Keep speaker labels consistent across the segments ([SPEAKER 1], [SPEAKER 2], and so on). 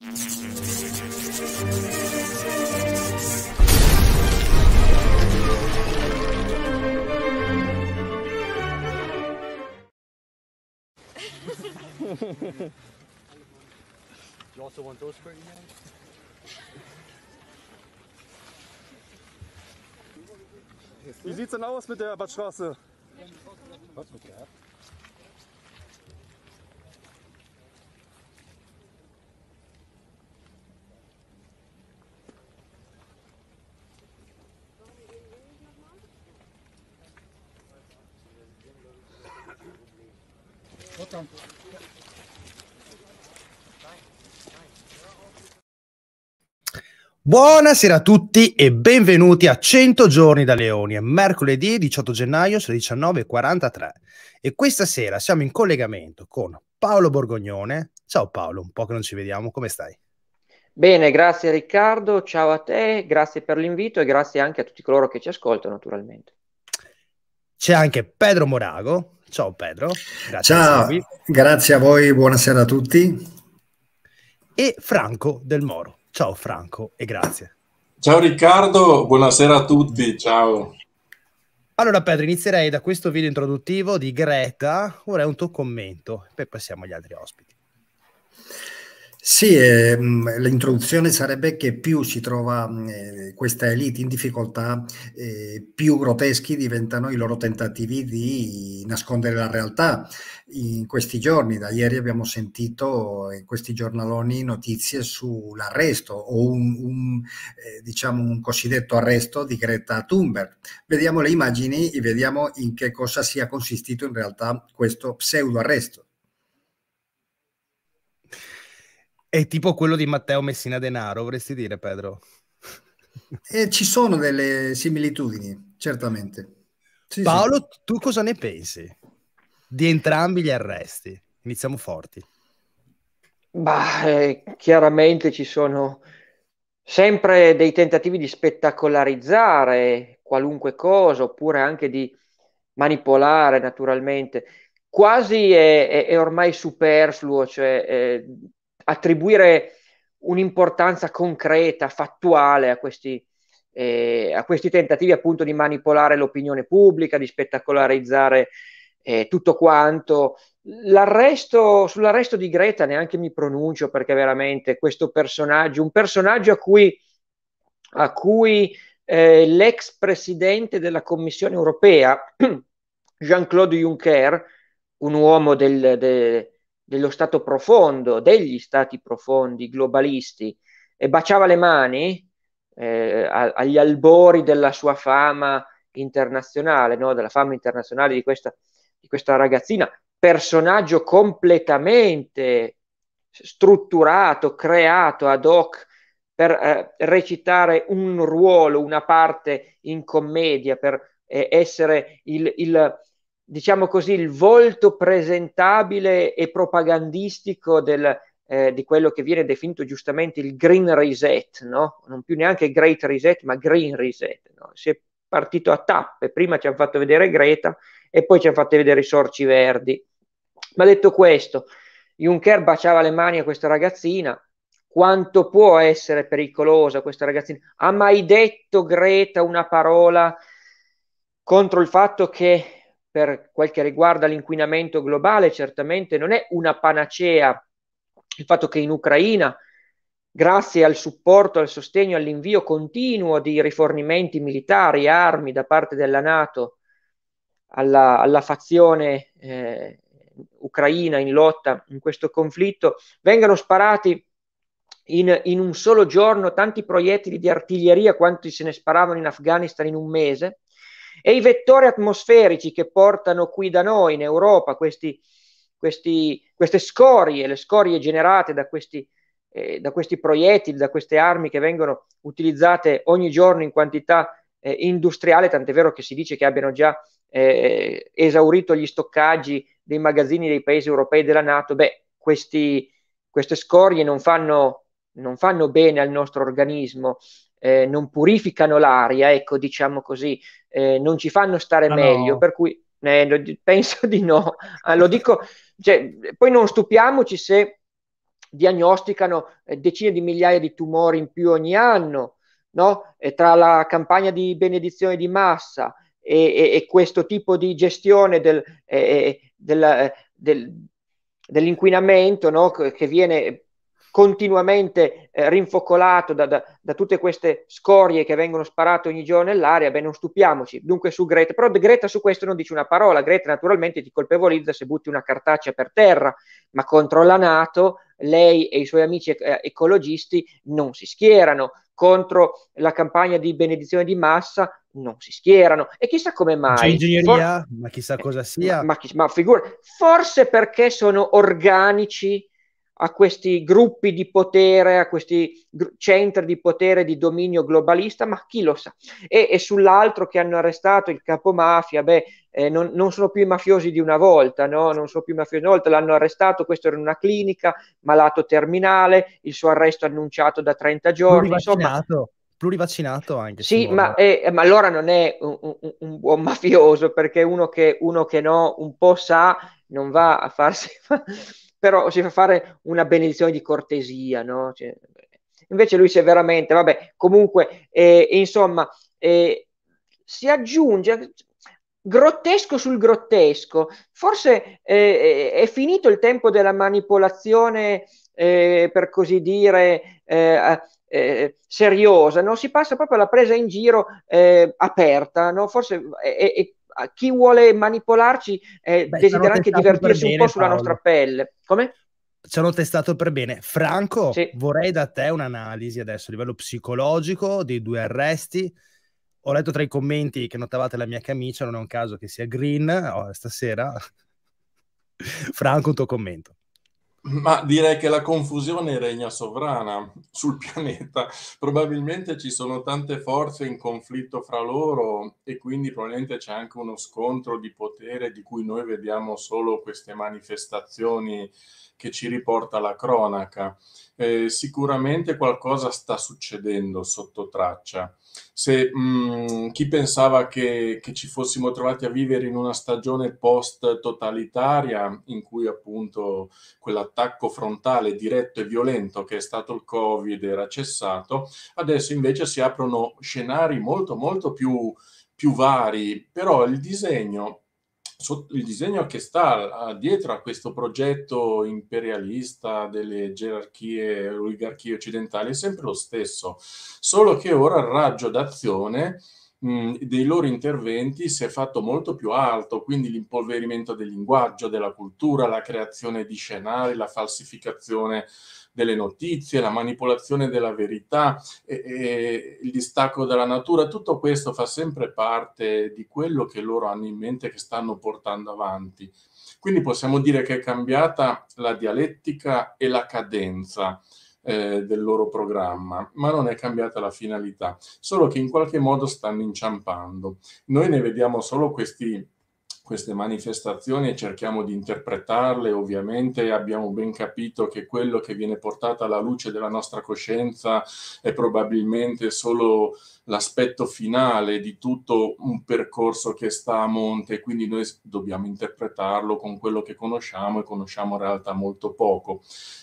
[SPEAKER 1] you
[SPEAKER 2] also want those for you? Wie sieht's denn aus mit der Badstraße? Was mit der? Buonasera a tutti e benvenuti a 100 giorni da Leoni. È mercoledì 18 gennaio alle 19.43 e questa sera siamo in collegamento con Paolo Borgognone. Ciao Paolo, un po' che non
[SPEAKER 3] ci vediamo, come stai? Bene, grazie Riccardo, ciao a te, grazie per l'invito e grazie anche a tutti coloro che ci ascoltano naturalmente.
[SPEAKER 2] C'è anche Pedro
[SPEAKER 3] Morago.
[SPEAKER 2] Ciao Pedro.
[SPEAKER 3] Grazie ciao,
[SPEAKER 4] grazie a voi, buonasera a tutti.
[SPEAKER 2] E Franco Del Moro. Ciao Franco e grazie.
[SPEAKER 5] Ciao Riccardo, buonasera a tutti, ciao.
[SPEAKER 2] Allora Pedro, inizierei da questo video introduttivo di Greta, ora è un tuo commento poi passiamo agli altri ospiti.
[SPEAKER 4] Sì, ehm, l'introduzione sarebbe che più si trova eh, questa elite in difficoltà, eh, più grotteschi diventano i loro tentativi di nascondere la realtà. In questi giorni, da ieri abbiamo sentito in questi giornaloni notizie sull'arresto o un, un, eh, diciamo un cosiddetto arresto di Greta Thunberg. Vediamo le immagini e vediamo in che cosa sia consistito
[SPEAKER 2] in realtà questo pseudo arresto. È tipo quello di Matteo Messina Denaro, vorresti dire, Pedro? E eh, ci sono delle similitudini, certamente. Sì, Paolo, sì. tu cosa ne pensi di entrambi gli arresti? Iniziamo forti.
[SPEAKER 3] Bah, eh, chiaramente ci sono sempre dei tentativi di spettacolarizzare qualunque cosa, oppure anche di manipolare naturalmente. Quasi è, è, è ormai superfluo, cioè eh, attribuire un'importanza concreta, fattuale a questi, eh, a questi tentativi appunto di manipolare l'opinione pubblica, di spettacolarizzare eh, tutto quanto. L'arresto, sull'arresto di Greta neanche mi pronuncio perché veramente questo personaggio, un personaggio a cui, a cui eh, l'ex presidente della Commissione europea, Jean-Claude Juncker, un uomo del, de, dello Stato profondo, degli Stati profondi, globalisti, e baciava le mani eh, agli albori della sua fama internazionale, no? della fama internazionale di questa, di questa ragazzina, personaggio completamente strutturato, creato ad hoc per eh, recitare un ruolo, una parte in commedia, per eh, essere il, il, diciamo così, il volto presentabile e propagandistico del, eh, di quello che viene definito giustamente il green reset, no? non più neanche great reset, ma green reset. No? Si è partito a tappe, prima ci hanno fatto vedere Greta e poi ci hanno fatto vedere i sorci verdi. Ma detto questo, Juncker baciava le mani a questa ragazzina, quanto può essere pericolosa questa ragazzina? Ha mai detto Greta una parola contro il fatto che per quel che riguarda l'inquinamento globale, certamente non è una panacea il fatto che in Ucraina, grazie al supporto, al sostegno, all'invio continuo di rifornimenti militari, armi da parte della Nato alla, alla fazione eh, ucraina in lotta in questo conflitto, vengano sparati in, in un solo giorno tanti proiettili di artiglieria quanti se ne sparavano in Afghanistan in un mese e i vettori atmosferici che portano qui da noi in Europa questi, questi, queste scorie, le scorie generate da questi, eh, da questi, proiettili, da queste armi che vengono utilizzate ogni giorno in quantità eh, industriale, tant'è vero che si dice che abbiano già eh, esaurito gli stoccaggi dei magazzini dei paesi europei della Nato, beh, questi, queste scorie non fanno, non fanno bene al nostro organismo, eh, non purificano l'aria, ecco, diciamo così, eh, non ci fanno stare no, meglio, no. per cui eh, penso di no. Ah, lo dico, cioè, poi non stupiamoci se diagnosticano eh, decine di migliaia di tumori in più ogni anno, no? E tra la campagna di benedizione di massa e, e, e questo tipo di gestione del, eh, eh, del, del, dell'inquinamento no? che viene continuamente eh, rinfocolato da, da, da, tutte queste scorie che vengono sparate ogni giorno nell'aria, beh non stupiamoci. Dunque su Greta, però Greta su questo non dice una parola, Greta naturalmente ti colpevolizza se butti una cartaccia per terra, ma contro la Nato lei e i suoi amici eh, ecologisti non si schierano, contro la campagna di benedizione di massa non si schierano e chissà come mai c'è ingegneria, For- ma chissà cosa eh, sia ma, ma, ma figura, forse perché sono organici a questi gruppi di potere, a questi gr- centri di potere di dominio globalista, ma chi lo sa? E, e sull'altro che hanno arrestato il capo mafia, beh, eh, non, non, sono più i mafiosi di una volta, no? Non sono più i mafiosi di una volta, l'hanno arrestato, questo era in una clinica, malato terminale, il suo arresto annunciato da 30 giorni, insomma
[SPEAKER 2] plurivaccinato anche.
[SPEAKER 3] Sì, ma, eh, ma, allora non è un, un, un buon mafioso perché uno che, uno che, no un po' sa non va a farsi... però si fa fare una benedizione di cortesia, no? Cioè, invece lui si è veramente, vabbè, comunque, eh, insomma, eh, si aggiunge grottesco sul grottesco, forse eh, è finito il tempo della manipolazione, eh, per così dire, eh, eh, seriosa, no? si passa proprio alla presa in giro aperta, no? forse è, è, chi vuole manipolarci eh, Beh, desidera anche divertirsi bene, un po' sulla nostra pelle. Come?
[SPEAKER 2] Ci hanno testato per bene. Franco, sì. vorrei da te un'analisi adesso a livello psicologico dei due arresti. Ho letto tra i commenti che notavate la mia camicia, non è un caso che sia green oh, stasera. Franco, un tuo commento.
[SPEAKER 5] Ma direi che la confusione regna sovrana sul pianeta. Probabilmente ci sono tante forze in conflitto fra loro e quindi probabilmente c'è anche uno scontro di potere di cui noi vediamo solo queste manifestazioni che ci riporta la cronaca. Eh, sicuramente qualcosa sta succedendo sotto traccia se mh, mm, chi pensava che, che, ci fossimo trovati a vivere in una stagione post-totalitaria in cui appunto quell'attacco frontale diretto e violento che è stato il Covid era cessato, adesso invece si aprono scenari molto molto più, più vari, però il disegno il disegno che sta dietro a questo progetto imperialista delle gerarchie, oligarchie occidentali è sempre lo stesso, solo che ora il raggio d'azione dei loro interventi si è fatto molto più alto, quindi l'impolverimento del linguaggio, della cultura, la creazione di scenari, la falsificazione delle notizie, la manipolazione della verità, e, e il distacco dalla natura, tutto questo fa sempre parte di quello che loro hanno in mente che stanno portando avanti. Quindi possiamo dire che è cambiata la dialettica e la cadenza eh, del loro programma, ma non è cambiata la finalità, solo che in qualche modo stanno inciampando. Noi ne vediamo solo questi queste manifestazioni e cerchiamo di interpretarle. Ovviamente abbiamo ben capito che quello che viene portato alla luce della nostra coscienza è probabilmente solo l'aspetto finale di tutto un percorso che sta a monte, quindi noi dobbiamo interpretarlo con quello che conosciamo e conosciamo in realtà molto poco.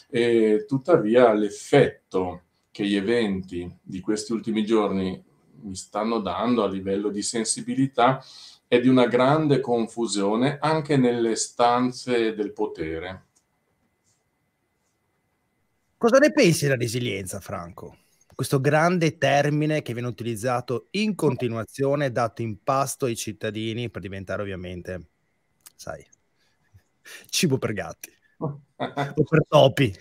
[SPEAKER 5] E tuttavia l'effetto che gli eventi di questi ultimi giorni mi stanno dando a livello di sensibilità e di una grande confusione anche nelle stanze del potere.
[SPEAKER 2] Cosa ne pensi della resilienza, Franco? Questo grande termine che viene utilizzato in continuazione, dato in pasto ai cittadini per diventare ovviamente, sai, cibo per gatti o per topi.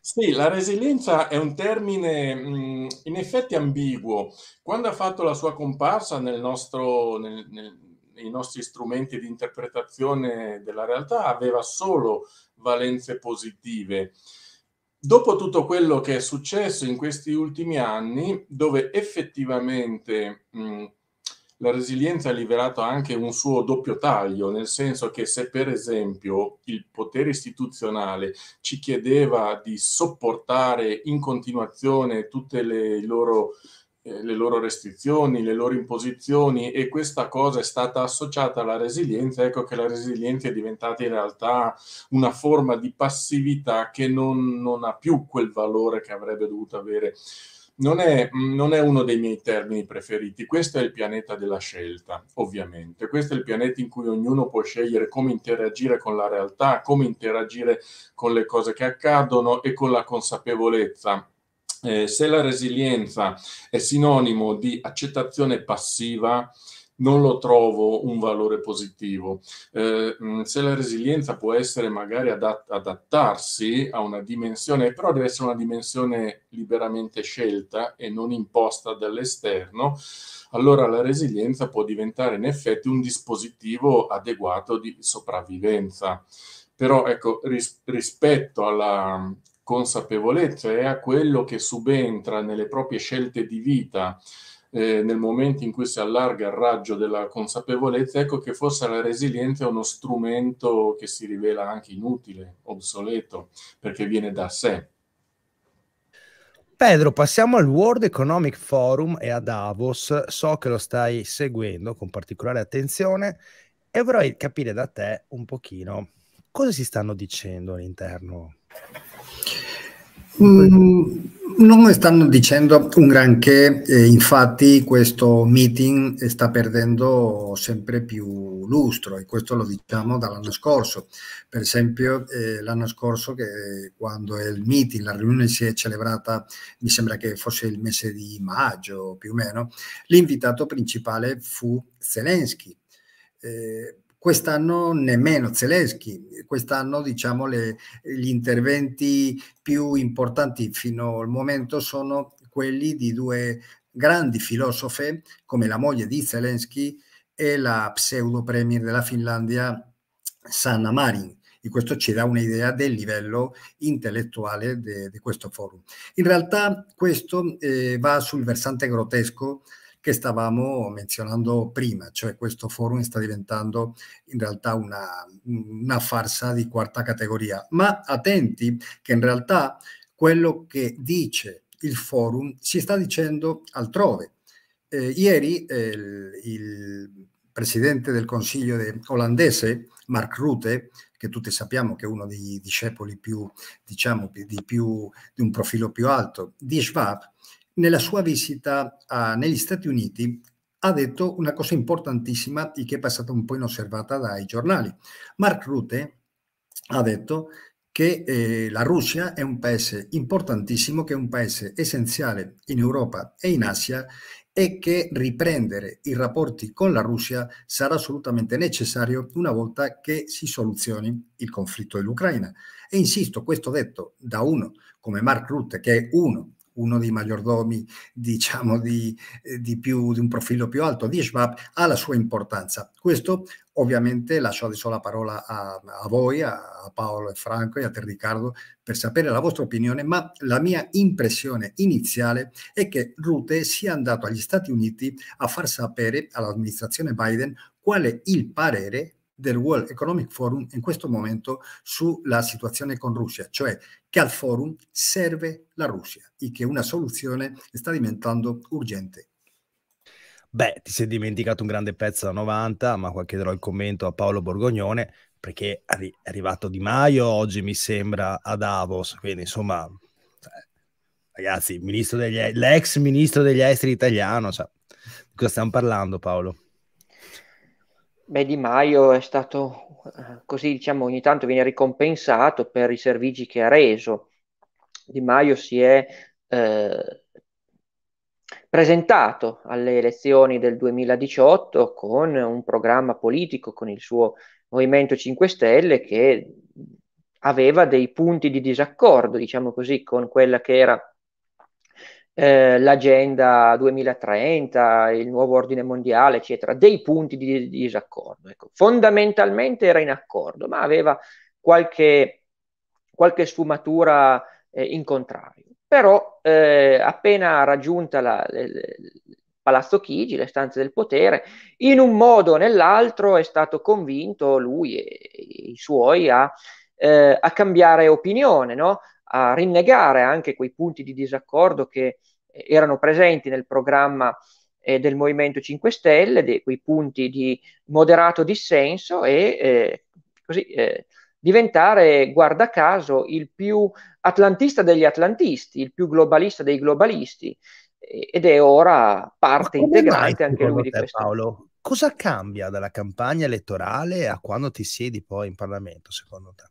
[SPEAKER 5] Sì, la resilienza è un termine mh, mm, in effetti ambiguo. Quando ha fatto la sua comparsa nel nostro, nel, nel, i nostri strumenti di interpretazione della realtà aveva solo valenze positive. Dopo tutto quello che è successo in questi ultimi anni, dove effettivamente mh, la resilienza ha liberato anche un suo doppio taglio, nel senso che se per esempio il potere istituzionale ci chiedeva di sopportare in continuazione tutte le loro eh, le loro restrizioni, le loro imposizioni e questa cosa è stata associata alla resilienza, ecco che la resilienza è diventata in realtà una forma di passività che non, non ha più quel valore che avrebbe dovuto avere. Non è, non è, uno dei miei termini preferiti, questo è il pianeta della scelta, ovviamente, questo è il pianeta in cui ognuno può scegliere come interagire con la realtà, come interagire con le cose che accadono e con la consapevolezza eh, se la resilienza è sinonimo di accettazione passiva, non lo trovo un valore positivo. Eh, mm, se la resilienza può essere magari adat- adattarsi a una dimensione, però deve essere una dimensione liberamente scelta e non imposta dall'esterno, allora la resilienza può diventare in effetti un dispositivo adeguato di sopravvivenza. Però ecco, ris- rispetto alla consapevolezza e a quello che subentra nelle proprie scelte di vita eh, nel momento in cui si allarga il raggio della consapevolezza, ecco che forse la resilienza è uno strumento che si rivela anche inutile, obsoleto, perché viene da sé.
[SPEAKER 2] Pedro, passiamo al World Economic Forum e a Davos. So che lo stai seguendo con particolare attenzione e vorrei capire da te un pochino cosa si stanno dicendo all'interno
[SPEAKER 4] Mm, non stanno dicendo un granché, eh, infatti questo meeting sta perdendo sempre più lustro e questo lo diciamo dall'anno scorso. Per esempio eh, l'anno scorso che quando il meeting, la riunione si è celebrata, mi sembra che fosse il mese di maggio più o meno, l'invitato principale fu Zelensky. Eh, Quest'anno nemmeno Zelensky, quest'anno diciamo le, gli interventi più importanti fino al momento sono quelli di due grandi filosofe come la moglie di Zelensky e la pseudo premier della Finlandia Sanna Marin e questo ci dà un'idea del livello intellettuale di questo forum. In realtà questo eh, va sul versante grottesco che stavamo menzionando prima, cioè questo forum sta diventando in realtà una, una farsa di quarta categoria. Ma attenti che in realtà quello che dice il forum si sta dicendo altrove. Eh, ieri eh, il, il, presidente del Consiglio de, olandese, Mark Rutte, che tutti sappiamo che è uno dei discepoli più, diciamo, di, più, di un profilo più alto di Schwab, nella sua visita a, negli Stati Uniti ha detto una cosa importantissima e che è passata un po' inosservata dai giornali. Mark Rutte ha detto che eh, la Russia è un paese importantissimo, che è un paese essenziale in Europa e in Asia e che riprendere i rapporti con la Russia sarà assolutamente necessario una volta che si soluzioni il conflitto dell'Ucraina. E insisto, questo detto da uno come Mark Rutte, che è uno uno dei maggiordomi diciamo di, eh, di, più, di un profilo più alto di Schwab, ha la sua importanza. Questo ovviamente lascio adesso la parola a, a voi, a, a, Paolo e Franco e a te Riccardo per sapere la vostra opinione, ma la mia impressione iniziale è che Rute sia andato agli Stati Uniti a far sapere all'amministrazione Biden qual è il parere del World Economic Forum in questo momento sulla situazione con Russia, cioè che al forum serve la Russia e che una soluzione sta diventando urgente.
[SPEAKER 2] Beh, ti sei dimenticato un grande pezzo da 90, ma qua chiederò il commento a Paolo Borgognone, perché è arrivato Di Maio oggi, mi sembra, a Davos, quindi insomma, cioè, ragazzi, l'ex ministro degli esteri italiano, cioè, di cosa stiamo parlando Paolo?
[SPEAKER 3] Beh, Di Maio è stato eh, così, diciamo, ogni tanto viene ricompensato per i servigi che ha reso. Di Maio si è eh, presentato alle elezioni del 2018 con un programma politico, con il suo Movimento 5 Stelle, che aveva dei punti di disaccordo, diciamo così, con quella che era eh, l'agenda 2030, il nuovo ordine mondiale, eccetera, dei punti di, di disaccordo. Ecco, fondamentalmente era in accordo, ma aveva qualche, qualche sfumatura eh, in contrario. Però eh, appena raggiunta la, le, le, Palazzo Chigi, le stanze del potere, in un modo o nell'altro è stato convinto lui e, e i suoi a, eh, a cambiare opinione, no? a rinnegare anche quei punti di disaccordo che eh, erano presenti nel programma eh, del Movimento 5 Stelle, de- quei punti di moderato dissenso e eh, così eh, diventare, guarda caso, il più atlantista degli atlantisti, il più globalista dei globalisti eh, ed è ora parte integrante anche lui di questo.
[SPEAKER 2] Paolo, cosa cambia dalla campagna elettorale a quando ti siedi poi in
[SPEAKER 3] Parlamento, secondo te?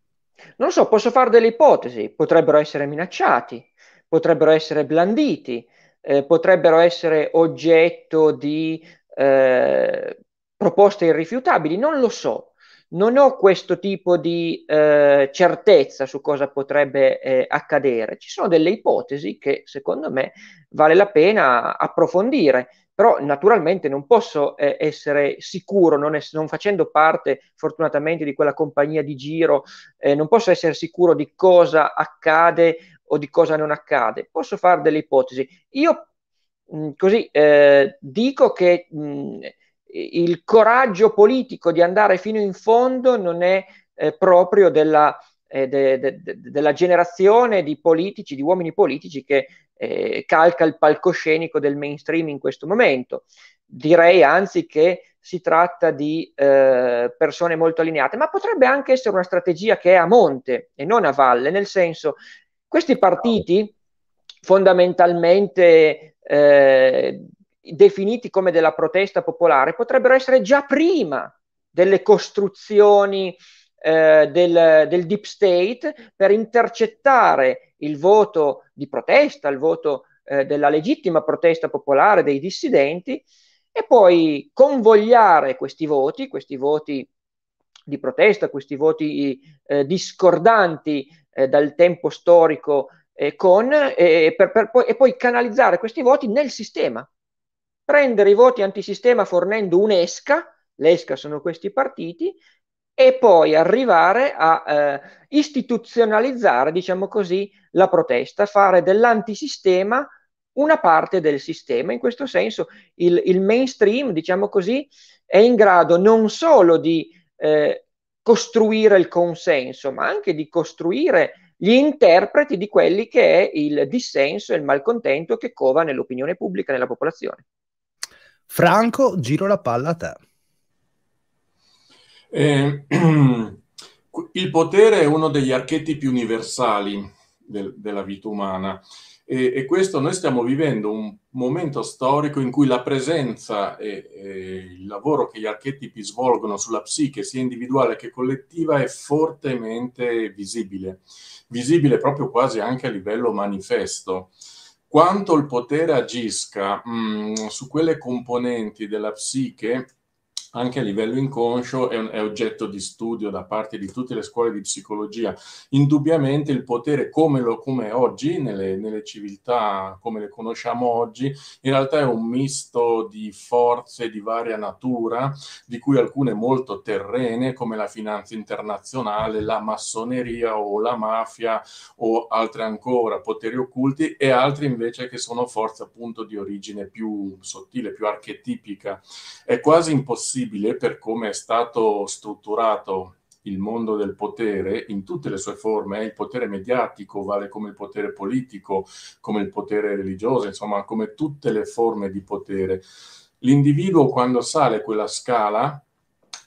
[SPEAKER 3] Non so, posso fare delle ipotesi, potrebbero essere minacciati, potrebbero essere blanditi, eh, potrebbero essere oggetto di eh, proposte irrifiutabili, non lo so. Non ho questo tipo di eh, certezza su cosa potrebbe eh, accadere. Ci sono delle ipotesi che secondo me vale la pena approfondire però naturalmente non posso eh, essere sicuro, non, es- non, facendo parte fortunatamente di quella compagnia di giro, eh, non posso essere sicuro di cosa accade o di cosa non accade, posso fare delle ipotesi. Io mh, mm, così eh, dico che mh, mm, il coraggio politico di andare fino in fondo non è eh, proprio della eh, de, de, de, della generazione di politici, di uomini politici che eh, calca il palcoscenico del mainstream in questo momento. Direi anzi che si tratta di eh, persone molto allineate, ma potrebbe anche essere una strategia che è a monte e non a valle, nel senso questi partiti fondamentalmente eh, definiti come della protesta popolare potrebbero essere già prima delle costruzioni eh, del, del deep state per intercettare il voto di protesta, il voto eh, della legittima protesta popolare dei dissidenti e poi convogliare questi voti, questi voti di protesta, questi voti eh, discordanti eh, dal tempo storico eh, con, per, per poi, e poi canalizzare questi voti nel sistema. Prendere i voti antisistema fornendo un'esca, l'esca sono questi partiti, e poi arrivare a eh, istituzionalizzare, diciamo così, la protesta, fare dell'antisistema una parte del sistema. In questo senso il, il mainstream, diciamo così, è in grado non solo di eh, costruire il consenso, ma anche di costruire gli interpreti di quelli che è il dissenso e il malcontento che cova nell'opinione pubblica, nella popolazione.
[SPEAKER 2] Franco, giro la palla a te.
[SPEAKER 5] Eh, il potere è uno degli archetipi universali del, della vita umana e, e, questo noi stiamo vivendo un momento storico in cui la presenza e, e il lavoro che gli archetipi svolgono sulla psiche sia individuale che collettiva è fortemente visibile, visibile proprio quasi anche a livello manifesto quanto il potere agisca mh, mm, su quelle componenti della psiche anche a livello inconscio è, un, è, oggetto di studio da parte di tutte le scuole di psicologia. Indubbiamente il potere come, lo, come oggi, nelle, nelle civiltà come le conosciamo oggi, in realtà è un misto di forze di varia natura, di cui alcune molto terrene come la finanza internazionale, la massoneria o la mafia o altre ancora, poteri occulti, e altre invece che sono forze appunto di origine più sottile, più archetipica. È quasi impossibile prevedibile per come è stato strutturato il mondo del potere in tutte le sue forme, il potere mediatico vale come il potere politico, come il potere religioso, insomma come tutte le forme di potere. L'individuo quando sale quella scala,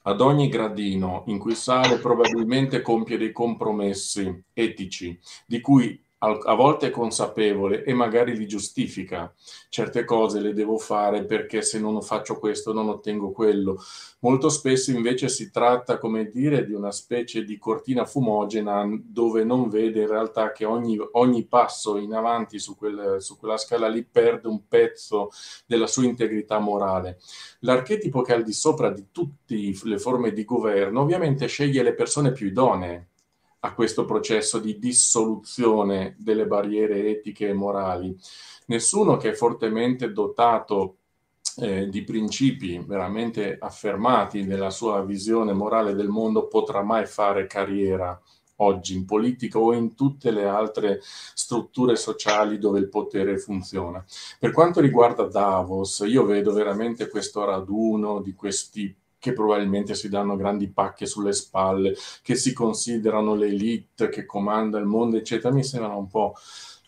[SPEAKER 5] ad ogni gradino in cui sale probabilmente compie dei compromessi etici, di cui a volte è consapevole e magari li giustifica. Certe cose le devo fare perché se non faccio questo non ottengo quello. Molto spesso invece si tratta, come dire, di una specie di cortina fumogena dove non vede in realtà che ogni, ogni passo in avanti su, quel, su quella scala lì perde un pezzo della sua integrità morale. L'archetipo che è al di sopra di tutte le forme di governo ovviamente sceglie le persone più idonee a questo processo di dissoluzione delle barriere etiche e morali. Nessuno che è fortemente dotato eh, di principi veramente affermati nella sua visione morale del mondo potrà mai fare carriera oggi in politica o in tutte le altre strutture sociali dove il potere funziona. Per quanto riguarda Davos, io vedo veramente questo raduno di questi che probabilmente si danno grandi pacche sulle spalle, che si considerano l'elite che comanda il mondo, eccetera, mi sembrano un po'.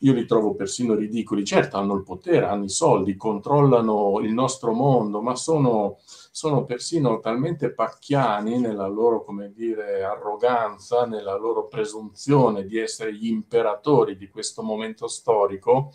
[SPEAKER 5] Io li trovo persino ridicoli. Certo, hanno il potere, hanno i soldi, controllano il nostro mondo, ma sono, sono persino talmente pacchiani nella loro, come dire, arroganza, nella loro presunzione di essere gli imperatori di questo momento storico,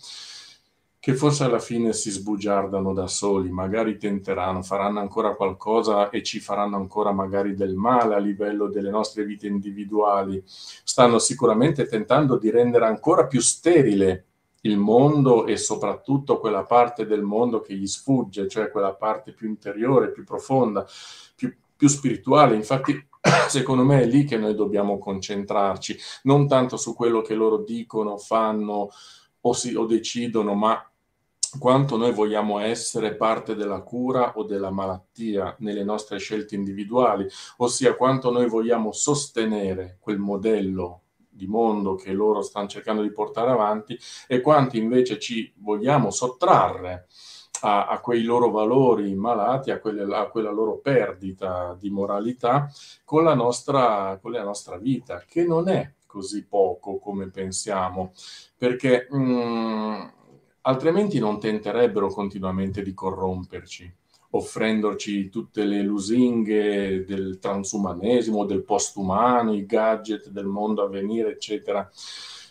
[SPEAKER 5] che forse alla fine si sbugiardano da soli, magari tenteranno, faranno ancora qualcosa e ci faranno ancora magari del male a livello delle nostre vite individuali, stanno sicuramente tentando di rendere ancora più sterile il mondo e soprattutto quella parte del mondo che gli sfugge, cioè quella parte più interiore, più profonda, più, più spirituale. Infatti secondo me è lì che noi dobbiamo concentrarci, non tanto su quello che loro dicono, fanno o, si, o decidono, ma quanto noi vogliamo essere parte della cura o della malattia nelle nostre scelte individuali, ossia quanto noi vogliamo sostenere quel modello di mondo che loro stanno cercando di portare avanti e quanti invece ci vogliamo sottrarre a, a quei loro valori malati, a, quelle, a, quella loro perdita di moralità con la, nostra, con la nostra vita, che non è così poco come pensiamo, perché mh, mm, altrimenti non tenterebbero continuamente di corromperci, offrendoci tutte le lusinghe del transumanesimo, del postumano, i gadget del mondo a venire, eccetera.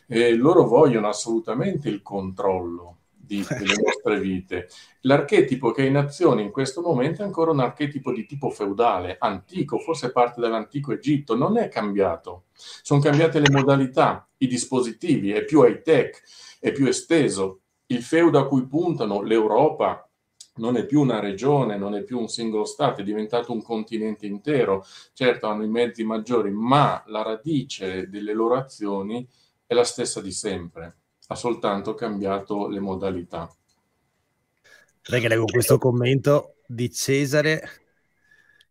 [SPEAKER 5] E loro vogliono assolutamente il controllo di, delle nostre vite. L'archetipo che è in azione in questo momento è ancora un archetipo di tipo feudale, antico, forse parte dell'antico Egitto, non è cambiato. Sono cambiate le modalità, i dispositivi, è più high tech, è più esteso, il feudo a cui puntano l'Europa non è più una regione, non è più un singolo Stato, è diventato un continente intero. Certo, hanno i mezzi maggiori, ma la radice delle loro azioni è la stessa di sempre, ha soltanto cambiato le modalità.
[SPEAKER 2] Dai che leggo questo commento di Cesare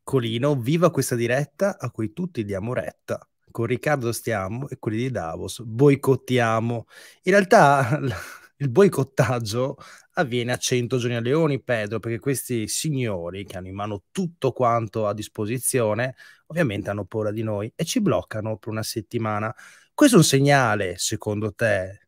[SPEAKER 2] Colino, viva questa diretta a cui tutti diamo retta. Con Riccardo stiamo e quelli di Davos boicottiamo. In realtà il boicottaggio avviene a 100 leoni, Pedro, perché questi signori che hanno in mano tutto quanto a disposizione, ovviamente hanno paura di noi e ci bloccano per una settimana. Questo è un segnale, secondo te,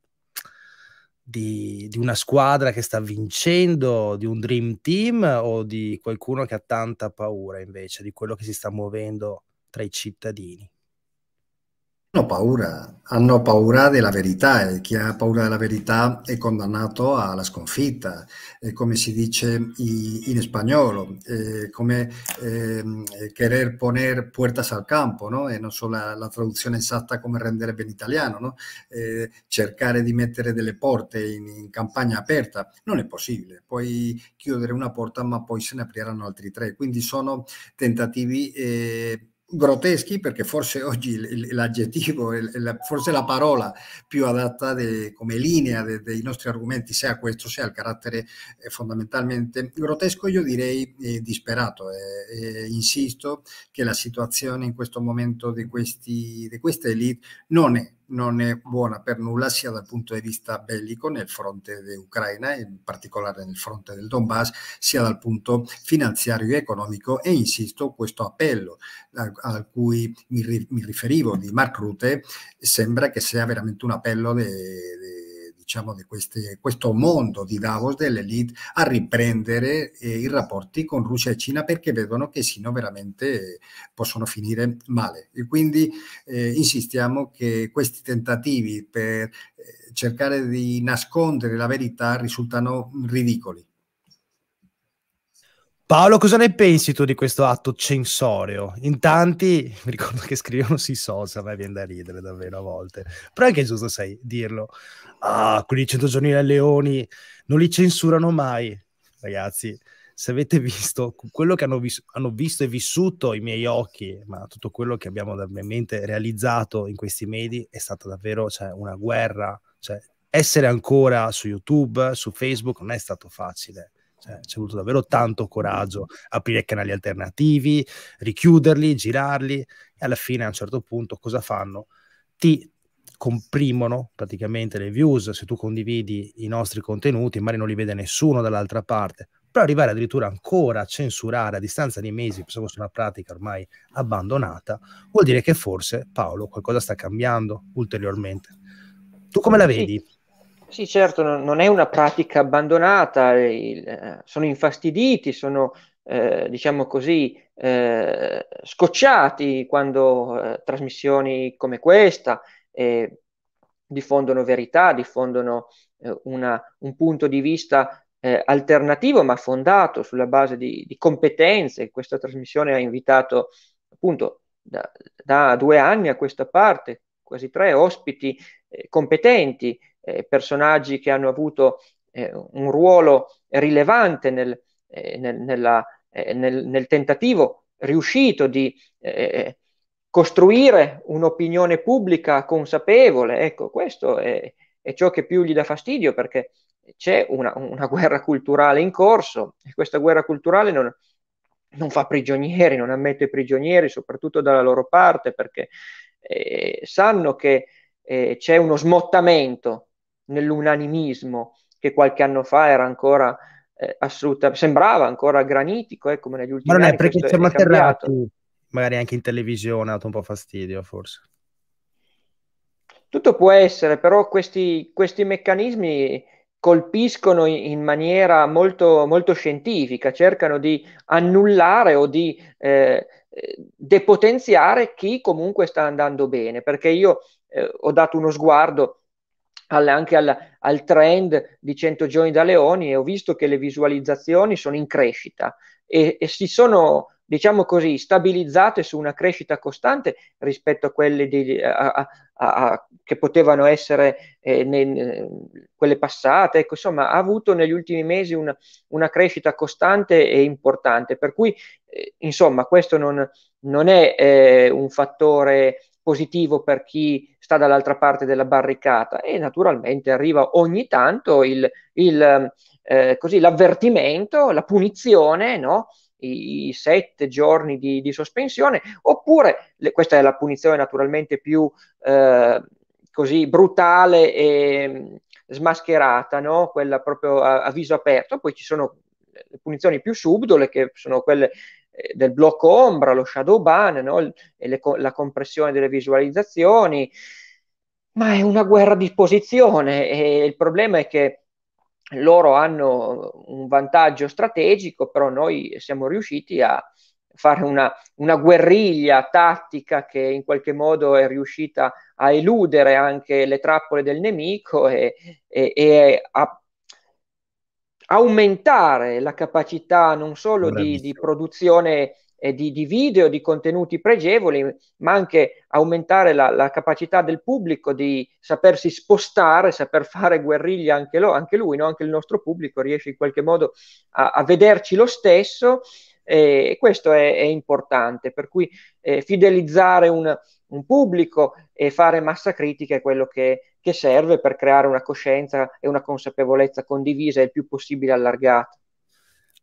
[SPEAKER 2] di, di, una squadra che sta vincendo, di un dream team o di qualcuno che ha tanta paura invece di quello che si sta muovendo tra i cittadini?
[SPEAKER 4] hanno paura, hanno paura della verità e chi ha paura della verità è condannato alla sconfitta, eh, come si dice in spagnolo, eh, come eh, querer poner puertas al campo, no? e non so la, la, traduzione esatta come renderebbe in italiano, no? Eh, cercare di mettere delle porte in, in, campagna aperta, non è possibile, puoi chiudere una porta ma poi se ne apriranno altri tre, quindi sono tentativi eh, groteschi perché forse oggi l'aggettivo, forse la parola più adatta de, come linea de, dei nostri argomenti, sia questo sia il carattere eh, fondamentalmente grotesco, io direi eh, disperato. Eh, eh, insisto che la situazione in questo momento di, questi, di questa elite non è non è buona per nulla sia dal punto di vista bellico nel fronte dell'Ucraina, in particolare nel fronte del Donbass, sia dal punto finanziario e economico e insisto questo appello a, cui mi, riferivo di Mark Rutte sembra che sia veramente un appello di, de diciamo, di queste, questo mondo di Davos dell'elite a riprendere eh, i rapporti con Russia e Cina perché vedono che sino veramente possono finire male. E quindi eh, insistiamo che questi tentativi per eh, cercare di nascondere
[SPEAKER 2] la verità risultano ridicoli. Paolo, cosa ne pensi tu di questo atto censorio? In tanti, mi ricordo che scrivono sui social, a me viene da ridere davvero a volte, però è anche giusto, sai, dirlo. Ah, quelli 100 giorni da leoni non li censurano mai. Ragazzi, se avete visto quello che hanno, vis- hanno visto e vissuto i miei occhi, ma tutto quello che abbiamo veramente realizzato in questi medi, è stata davvero cioè, una guerra. Cioè, essere ancora su YouTube, su Facebook, non è stato facile eh, cioè, ci è voluto davvero tanto coraggio aprire canali alternativi, richiuderli, girarli e alla fine a un certo punto cosa fanno? Ti comprimono praticamente le views se tu condividi i nostri contenuti, magari non li vede nessuno dall'altra parte, però arrivare addirittura ancora a censurare a distanza di mesi, se fosse una pratica ormai abbandonata, vuol dire che forse Paolo qualcosa sta cambiando ulteriormente.
[SPEAKER 3] Tu come la vedi? Sì, certo, no, non è una pratica abbandonata, il, eh, sono infastiditi, sono, eh, diciamo così, eh, scocciati quando eh, trasmissioni come questa diffondono verità, diffondono eh, una, un punto di vista eh, alternativo ma fondato sulla base di, di, competenze. Questa trasmissione ha invitato appunto da, da due anni a questa parte, quasi tre ospiti competenti eh, personaggi che hanno avuto eh, un ruolo rilevante nel, eh, nel, nella, eh, nel, nel tentativo riuscito di eh, costruire un'opinione pubblica consapevole. Ecco, questo è, è, ciò che più gli dà fastidio perché c'è una, una guerra culturale in corso e questa guerra culturale non, non fa prigionieri, non ammette prigionieri, soprattutto dalla loro parte, perché eh, sanno che eh, c'è uno smottamento nell'unanimismo che qualche anno fa era ancora eh, assoluta, sembrava ancora granitico, ecco, come negli ultimi anni. ma non anni. È perché siamo atterrati,
[SPEAKER 2] magari anche in televisione ha dato un po' fastidio, forse.
[SPEAKER 3] Tutto può essere, però questi, questi meccanismi colpiscono in maniera molto, molto scientifica, cercano di annullare o di eh, eh, depotenziare chi comunque sta andando bene, perché io eh, ho dato uno sguardo al, anche al, al, trend di 100 giorni da leoni e ho visto che le visualizzazioni sono in crescita e, e si sono diciamo così, stabilizzate su una crescita costante rispetto a quelle di, a, a, a, che potevano essere eh, ne, quelle passate. Ecco, insomma, ha avuto negli ultimi mesi una, una crescita costante e importante, per cui, eh, insomma, questo non, non è eh, un fattore positivo per chi sta dall'altra parte della barricata e naturalmente arriva ogni tanto il, il, eh, così, l'avvertimento, la punizione, no? I, i sette giorni di, di sospensione, oppure le, questa è la punizione naturalmente più eh, così brutale e mm, smascherata, no? quella proprio a, a viso aperto, poi ci sono le punizioni più subdole, che sono quelle eh, del blocco ombra, lo shadow ban, no? le, la compressione delle visualizzazioni, ma è una guerra di posizione e il problema è che loro hanno un vantaggio strategico, però noi siamo riusciti a fare una, una guerriglia tattica che in qualche modo è riuscita a eludere anche le trappole del nemico e, e, e a aumentare la capacità non solo di, di, produzione eh, di, di, video, di contenuti pregevoli, ma anche aumentare la, la, capacità del pubblico di sapersi spostare, saper fare guerriglia anche, lo, anche lui, no? anche il nostro pubblico riesce in qualche modo a, a vederci lo stesso e questo è, è importante, per cui eh, fidelizzare un, un, pubblico e fare massa critica è quello che, che serve per creare una coscienza e una consapevolezza condivisa e il più possibile allargata.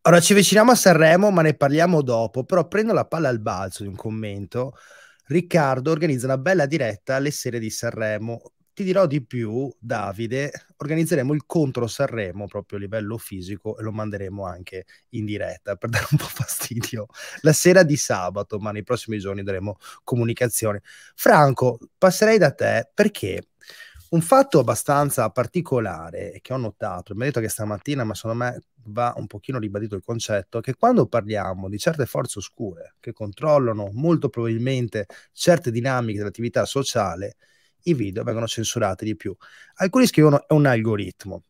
[SPEAKER 2] Ora ci avviciniamo a Sanremo, ma ne parliamo dopo, però prendo la palla al balzo di un commento. Riccardo organizza una bella diretta alle sere di Sanremo ti dirò di più, Davide, organizzeremo il contro Sanremo proprio a livello fisico e lo manderemo anche in diretta per dare un po' fastidio la sera di sabato, ma nei prossimi giorni daremo comunicazione. Franco, passerei da te perché un fatto abbastanza particolare che ho notato, mi ha detto che stamattina, ma secondo me va un pochino ribadito il concetto, che quando parliamo di certe forze oscure che controllano molto probabilmente certe dinamiche dell'attività sociale, i video vengono censurati di più. Alcuni scrivono è un algoritmo.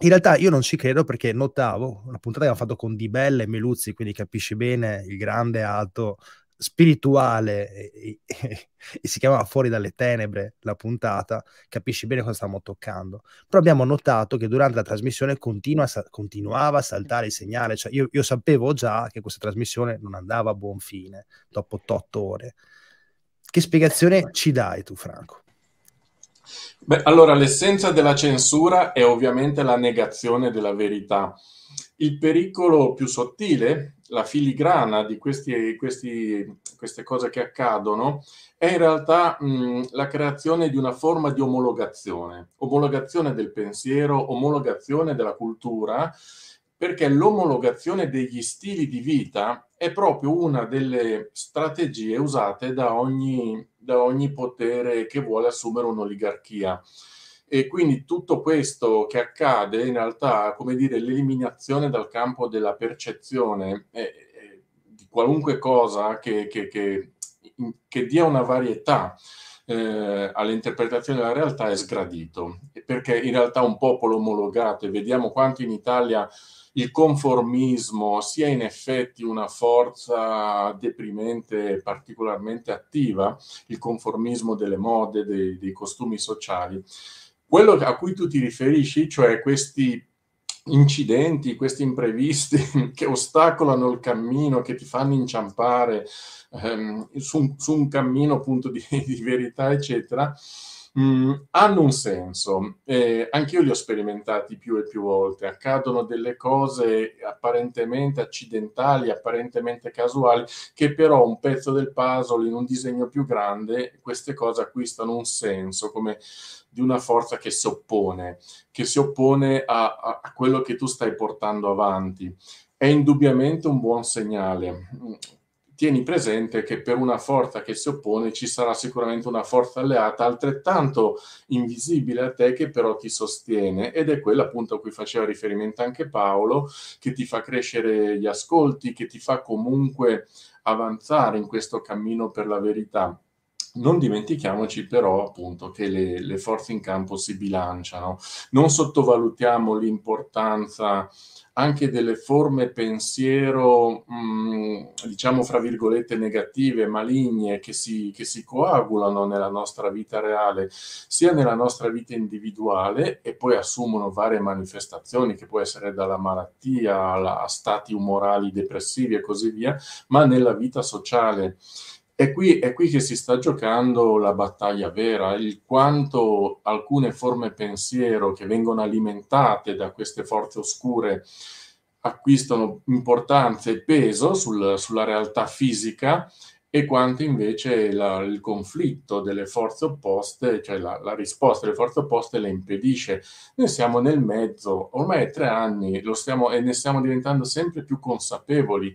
[SPEAKER 2] In realtà io non ci credo perché notavo, una puntata che abbiamo fatto con Di Bella e Meluzzi, quindi capisci bene il grande alto spirituale e, e, e, si chiamava Fuori dalle tenebre la puntata, capisci bene cosa stiamo toccando. Però abbiamo notato che durante la trasmissione continua, continuava a saltare il segnale, cioè io, io, sapevo già che questa trasmissione non andava a buon fine dopo 8 ore. Che spiegazione ci dai
[SPEAKER 5] tu, Franco? Beh, allora l'essenza della censura è ovviamente la negazione della verità. Il pericolo più sottile, la filigrana di questi, questi, queste cose che accadono, è in realtà mh, la creazione di una forma di omologazione, omologazione del pensiero, omologazione della cultura, perché l'omologazione degli stili di vita è proprio una delle strategie usate da ogni da ogni potere che vuole assumere un'oligarchia. E quindi tutto questo che accade, in realtà, come dire, l'eliminazione dal campo della percezione eh, eh di qualunque cosa che, che, che, che dia una varietà eh, all'interpretazione della realtà è sgradito, perché in realtà un popolo omologato e vediamo quanto in Italia il conformismo sia in effetti una forza deprimente particolarmente attiva, il conformismo delle mode, dei, dei costumi sociali. Quello a cui tu ti riferisci, cioè questi incidenti, questi imprevisti che ostacolano il cammino, che ti fanno inciampare ehm, su, su, un cammino appunto di, di verità, eccetera, mh, mm, hanno un senso. Eh, anch'io li ho sperimentati più e più volte. Accadono delle cose apparentemente accidentali, apparentemente casuali, che però un pezzo del puzzle in un disegno più grande, queste cose acquistano un senso come di una forza che si oppone, che si oppone a, a, a quello che tu stai portando avanti è indubbiamente un buon segnale. Mm, tieni presente che per una forza che si oppone ci sarà sicuramente una forza alleata altrettanto invisibile a te che però ti sostiene ed è quella appunto a cui faceva riferimento anche Paolo, che ti fa crescere gli ascolti, che ti fa comunque avanzare in questo cammino per la verità. Non dimentichiamoci però appunto che le, le forze in campo si bilanciano. Non sottovalutiamo l'importanza anche delle forme pensiero, mh, mm, diciamo fra virgolette, negative, maligne, che si, che si, coagulano nella nostra vita reale, sia nella nostra vita individuale e poi assumono varie manifestazioni, che può essere dalla malattia alla, a stati umorali depressivi e così via, ma nella vita sociale. È qui, è qui, che si sta giocando la battaglia vera, il quanto alcune forme pensiero che vengono alimentate da queste forze oscure acquistano importanza e peso sul, sulla realtà fisica e quanto invece la, il conflitto delle forze opposte, cioè la, la, risposta delle forze opposte le impedisce. Noi siamo nel mezzo, ormai è tre anni stiamo, e ne stiamo diventando sempre più consapevoli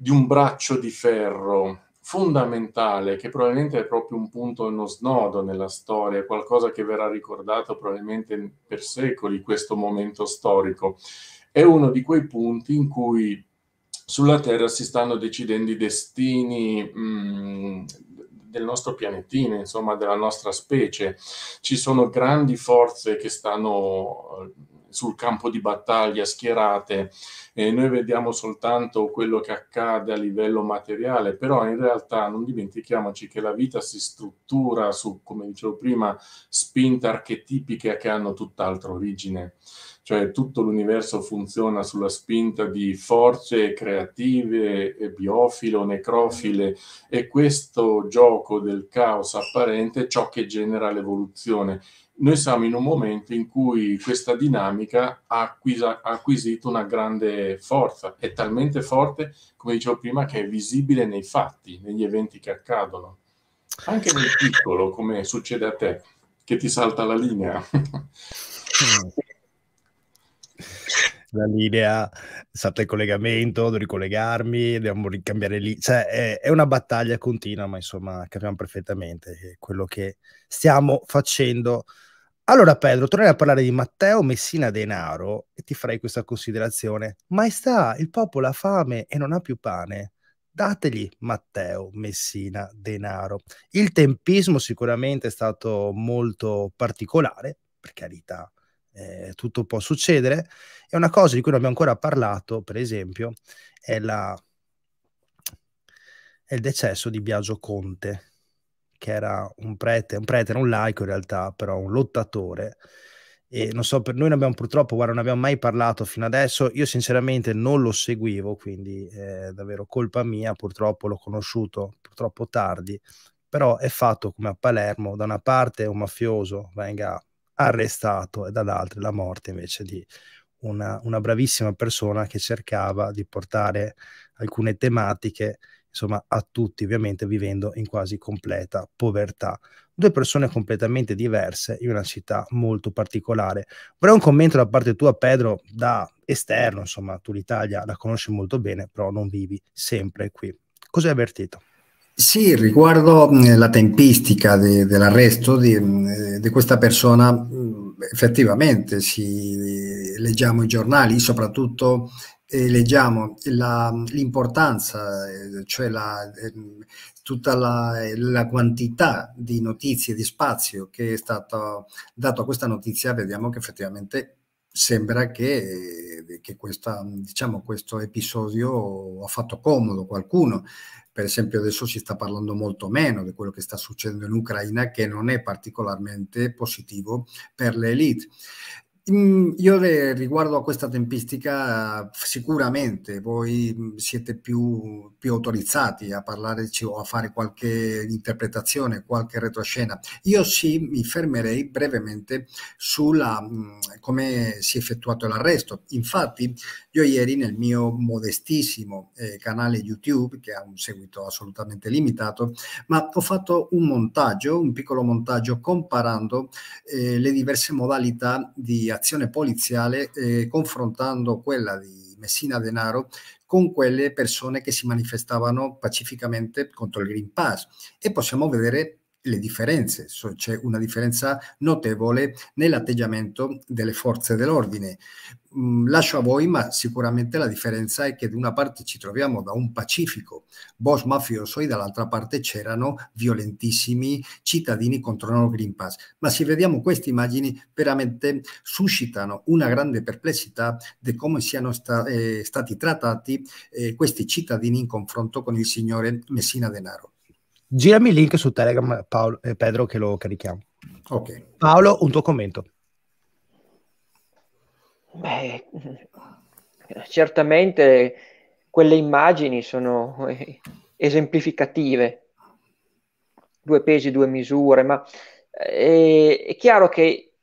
[SPEAKER 5] di un braccio di ferro fondamentale, che probabilmente è proprio un punto, uno snodo nella storia, qualcosa che verrà ricordato probabilmente per secoli, questo momento storico. È uno di quei punti in cui sulla Terra si stanno decidendo i destini mh, mm, del nostro pianetino, insomma, della nostra specie. Ci sono grandi forze che stanno sul campo di battaglia schierate, e noi vediamo soltanto quello che accade a livello materiale, però in realtà non dimentichiamoci che la vita si struttura su, come dicevo prima, spinte archetipiche che hanno tutt'altra origine cioè tutto l'universo funziona sulla spinta di forze creative, biofile o necrofile, e questo gioco del caos apparente è ciò che genera l'evoluzione noi siamo in un momento in cui questa dinamica ha, acquisa, ha acquisito una grande forza, è talmente forte, come dicevo prima, che è visibile nei fatti, negli eventi che accadono, anche nel piccolo, come succede a te, che ti salta la linea.
[SPEAKER 2] la linea, salta il collegamento, devo ricollegarmi, devo ricambiare lì. Cioè, è, è, una battaglia continua, ma insomma, capiamo perfettamente quello che stiamo facendo allora Pedro, tornerei a parlare di Matteo Messina Denaro e ti farei questa considerazione. Maestà, il popolo ha fame e non ha più pane. Dategli Matteo Messina Denaro. Il tempismo sicuramente è stato molto particolare, per carità, eh, tutto può succedere. E una cosa di cui non abbiamo ancora parlato, per esempio, è, la... è il decesso di Biagio Conte, che era un prete, un prete, non laico in realtà, però un lottatore. E non so, per noi ne abbiamo purtroppo, guarda, non abbiamo mai parlato fino adesso. Io sinceramente non lo seguivo, quindi è eh, davvero colpa mia. Purtroppo l'ho conosciuto purtroppo tardi, però è fatto come a Palermo: da una parte un mafioso venga arrestato e dall'altra la morte invece di una, una bravissima persona che cercava di portare alcune tematiche insomma a tutti ovviamente vivendo in quasi completa povertà. Due persone completamente diverse in una città molto particolare. Vorrei un commento da parte tua Pedro da esterno, insomma tu l'Italia la conosci molto bene, però non vivi sempre qui. Cos'hai avvertito?
[SPEAKER 4] Sì, riguardo mm, la tempistica de, dell'arresto di, mm, eh, de questa persona, mm, effettivamente, sì, leggiamo i giornali, soprattutto eh, leggiamo la, l'importanza, eh, cioè la, ehm, tutta la, la, quantità di notizie, di spazio che è stato dato a questa notizia, vediamo che effettivamente sembra che, eh, che questa, diciamo, questo episodio ha fatto comodo qualcuno. Per esempio adesso si sta parlando molto meno di quello che sta succedendo in Ucraina, che non è particolarmente positivo per l'elite. Mm, io riguardo a questa tempistica eh, sicuramente voi mm, siete più, più, autorizzati a parlarci o a fare qualche interpretazione, qualche retroscena. Io sì mi fermerei brevemente sulla mm, come si è effettuato l'arresto. Infatti io ieri nel mio modestissimo eh, canale YouTube, che ha un seguito assolutamente limitato, ma ho fatto un montaggio, un piccolo montaggio comparando eh, le diverse modalità di azione poliziale, eh, confrontando quella di Messina Denaro con quelle persone che si manifestavano pacificamente contro il Green Pass e possiamo vedere le differenze, c'è una differenza notevole nell'atteggiamento delle forze dell'ordine. Mm, lascio a voi, ma sicuramente la differenza è che da una parte ci troviamo da un pacifico boss mafioso e dall'altra parte c'erano violentissimi cittadini contro il Green Pass. Ma se vediamo queste immagini, veramente suscitano una grande perplessità di come siano sta, eh, stati trattati eh, questi cittadini in
[SPEAKER 2] confronto con il signore Messina Denaro. Girami il link su Telegram, Paolo, eh, Pedro, che lo carichiamo. Okay. Paolo, un tuo commento.
[SPEAKER 3] Beh, certamente quelle immagini sono eh, esemplificative, due pesi, due misure, ma è, eh, è chiaro che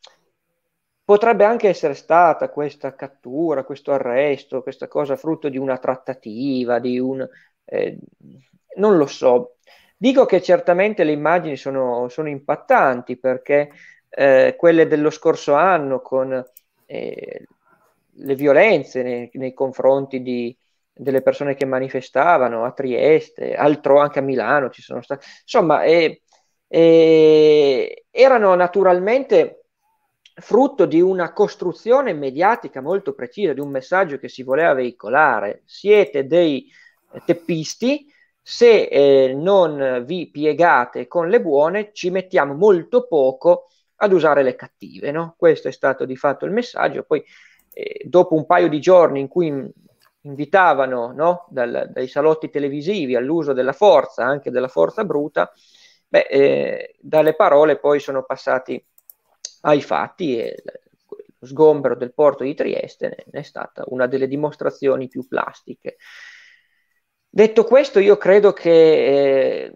[SPEAKER 3] potrebbe anche essere stata questa cattura, questo arresto, questa cosa frutto di una trattativa, di un... Eh, non lo so, Dico che certamente le immagini sono, sono impattanti perché eh, quelle dello scorso anno con eh, le violenze nei, nei confronti di, delle persone che manifestavano a Trieste, altro anche a Milano ci sono state, insomma, eh, eh, erano naturalmente frutto di una costruzione mediatica molto precisa, di un messaggio che si voleva veicolare. Siete dei eh, teppisti se eh, non vi piegate con le buone, ci mettiamo molto poco ad usare le cattive. No? Questo è stato di fatto il messaggio. Poi, eh, dopo un paio di giorni in cui invitavano no? Dal, dai salotti televisivi all'uso della forza, anche della forza bruta, beh, eh, dalle parole poi sono passati ai fatti e lo sgombero del porto di Trieste ne è stata una delle dimostrazioni più plastiche. Detto questo, io credo che eh,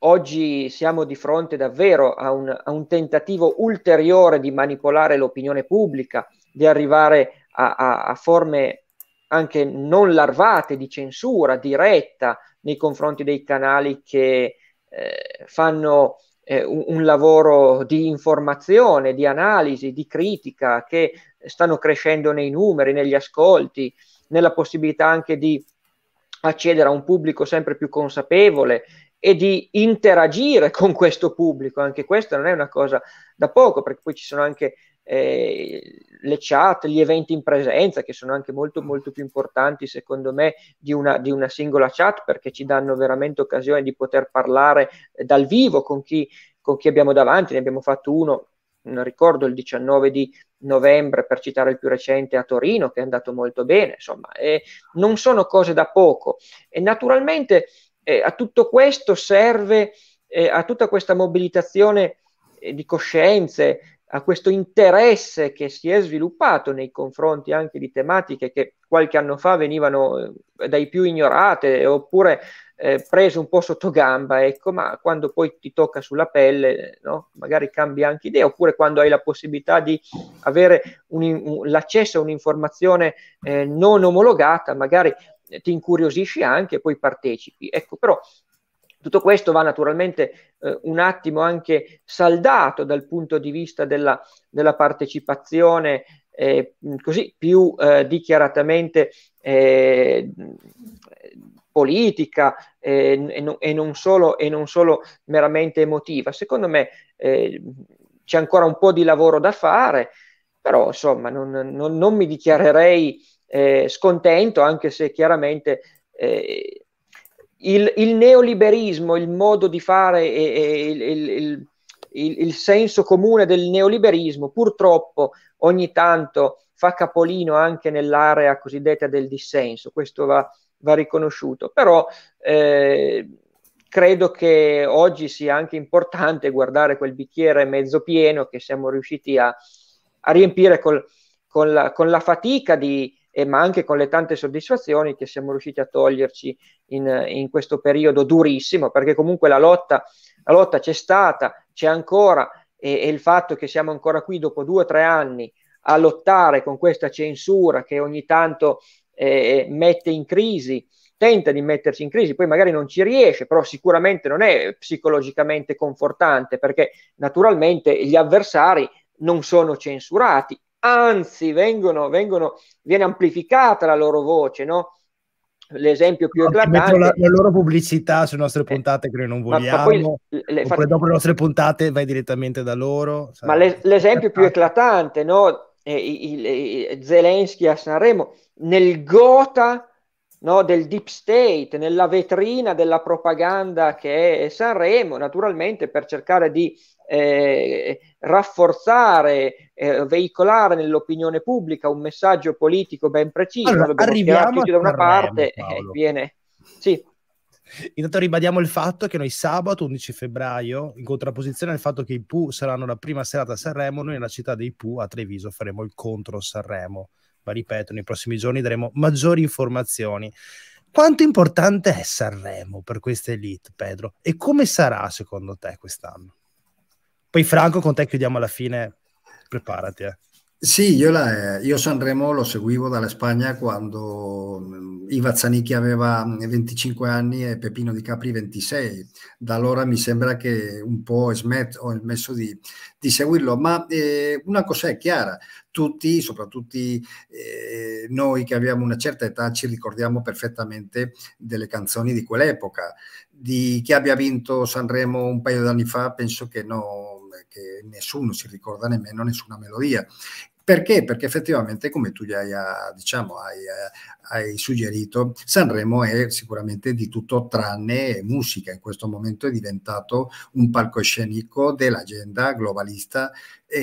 [SPEAKER 3] oggi siamo di fronte davvero a un, a un, tentativo ulteriore di manipolare l'opinione pubblica, di arrivare a, a, a forme anche non larvate di censura diretta nei confronti dei canali che eh, fanno eh, un, un, lavoro di informazione, di analisi, di critica che stanno crescendo nei numeri, negli ascolti, nella possibilità anche di accedere a un pubblico sempre più consapevole e di interagire con questo pubblico. Anche questo non è una cosa da poco, perché poi ci sono anche eh, le chat, gli eventi in presenza, che sono anche molto, mm. molto più importanti, secondo me, di una, di una singola chat, perché ci danno veramente occasione di poter parlare eh, dal vivo con chi, con chi abbiamo davanti. Ne abbiamo fatto uno, non ricordo, il 19 di novembre, per citare il più recente, a Torino, che è andato molto bene, insomma, eh, non sono cose da poco. E naturalmente eh, a tutto questo serve, eh, a tutta questa mobilitazione eh, di coscienze, a questo interesse che si è sviluppato nei confronti anche di tematiche che qualche anno fa venivano eh, dai più ignorate oppure eh, preso un po' sotto gamba, ecco, ma quando poi ti tocca sulla pelle, no? magari cambia anche idea, oppure quando hai la possibilità di avere un, un, l'accesso a un'informazione eh, non omologata, magari eh, ti incuriosisci anche e poi partecipi. Ecco, però tutto questo va naturalmente eh, un attimo anche saldato dal punto di vista della, della partecipazione eh, così più eh, dichiaratamente eh, politica eh, e, non, e, non solo, e, non solo, meramente emotiva. Secondo me eh, c'è ancora un po' di lavoro da fare, però insomma non, non mi dichiarerei eh, scontento, anche se chiaramente eh, il, il, neoliberismo, il modo di fare e, e il, il, il senso comune del neoliberismo purtroppo ogni tanto fa capolino anche nell'area cosiddetta del dissenso. Questo va, va riconosciuto. Però eh, credo che oggi sia anche importante guardare quel bicchiere mezzo pieno che siamo riusciti a, a riempire col, con, la, con, la, fatica di, eh, ma anche con le tante soddisfazioni che siamo riusciti a toglierci in, in questo periodo durissimo, perché comunque la lotta, la lotta c'è stata, c'è ancora, e, e il fatto che siamo ancora qui dopo due o tre anni a lottare con questa censura che ogni tanto eh, mette in crisi, tenta di metterci in crisi, poi magari non ci riesce, però sicuramente non è psicologicamente confortante perché naturalmente gli avversari non sono censurati, anzi vengono, vengono, viene amplificata la loro voce, no? l'esempio più eclatante la,
[SPEAKER 2] la, loro pubblicità sulle nostre eh, puntate che noi non vogliamo ma, poi
[SPEAKER 3] le, le, dopo le nostre
[SPEAKER 2] puntate vai direttamente da loro
[SPEAKER 3] sai? ma le, l'esempio più eclatante no? eh, il, il, Zelensky a Sanremo, nel gota no, del deep state, nella vetrina della propaganda che è Sanremo, naturalmente per cercare di eh, rafforzare, eh, veicolare nell'opinione pubblica un messaggio politico ben preciso. Allora, arriviamo da una parte e eh, viene... Sì.
[SPEAKER 2] Intanto ribadiamo il fatto che noi sabato 11 febbraio, in contrapposizione al fatto che i Pooh saranno la prima serata a Sanremo, noi nella città dei Pooh a Treviso faremo il contro Sanremo. Ma ripeto, nei prossimi giorni daremo maggiori informazioni. Quanto importante è Sanremo per questa elite, Pedro? E come sarà secondo te quest'anno? Poi Franco, con te chiudiamo alla fine. Preparati, eh. Sì, io, la, eh, io Sanremo
[SPEAKER 4] lo seguivo dalla Spagna quando mm, Iva Zanicchi aveva 25 mm, anni e Pepino Di Capri 26. Da allora mi sembra che un po' smet, ho smesso di, di seguirlo, ma eh, una cosa è chiara, tutti, soprattutto eh, noi che abbiamo una certa età, ci ricordiamo perfettamente delle canzoni di quell'epoca. Di chi abbia vinto Sanremo un paio d'anni fa, penso che no, che nessuno si ricorda nemmeno nessuna melodia. Perché? Perché effettivamente, come tu gli hai, eh, diciamo, hai, eh, hai, suggerito, Sanremo è sicuramente di tutto tranne musica. In questo momento è diventato un palcoscenico dell'agenda globalista e,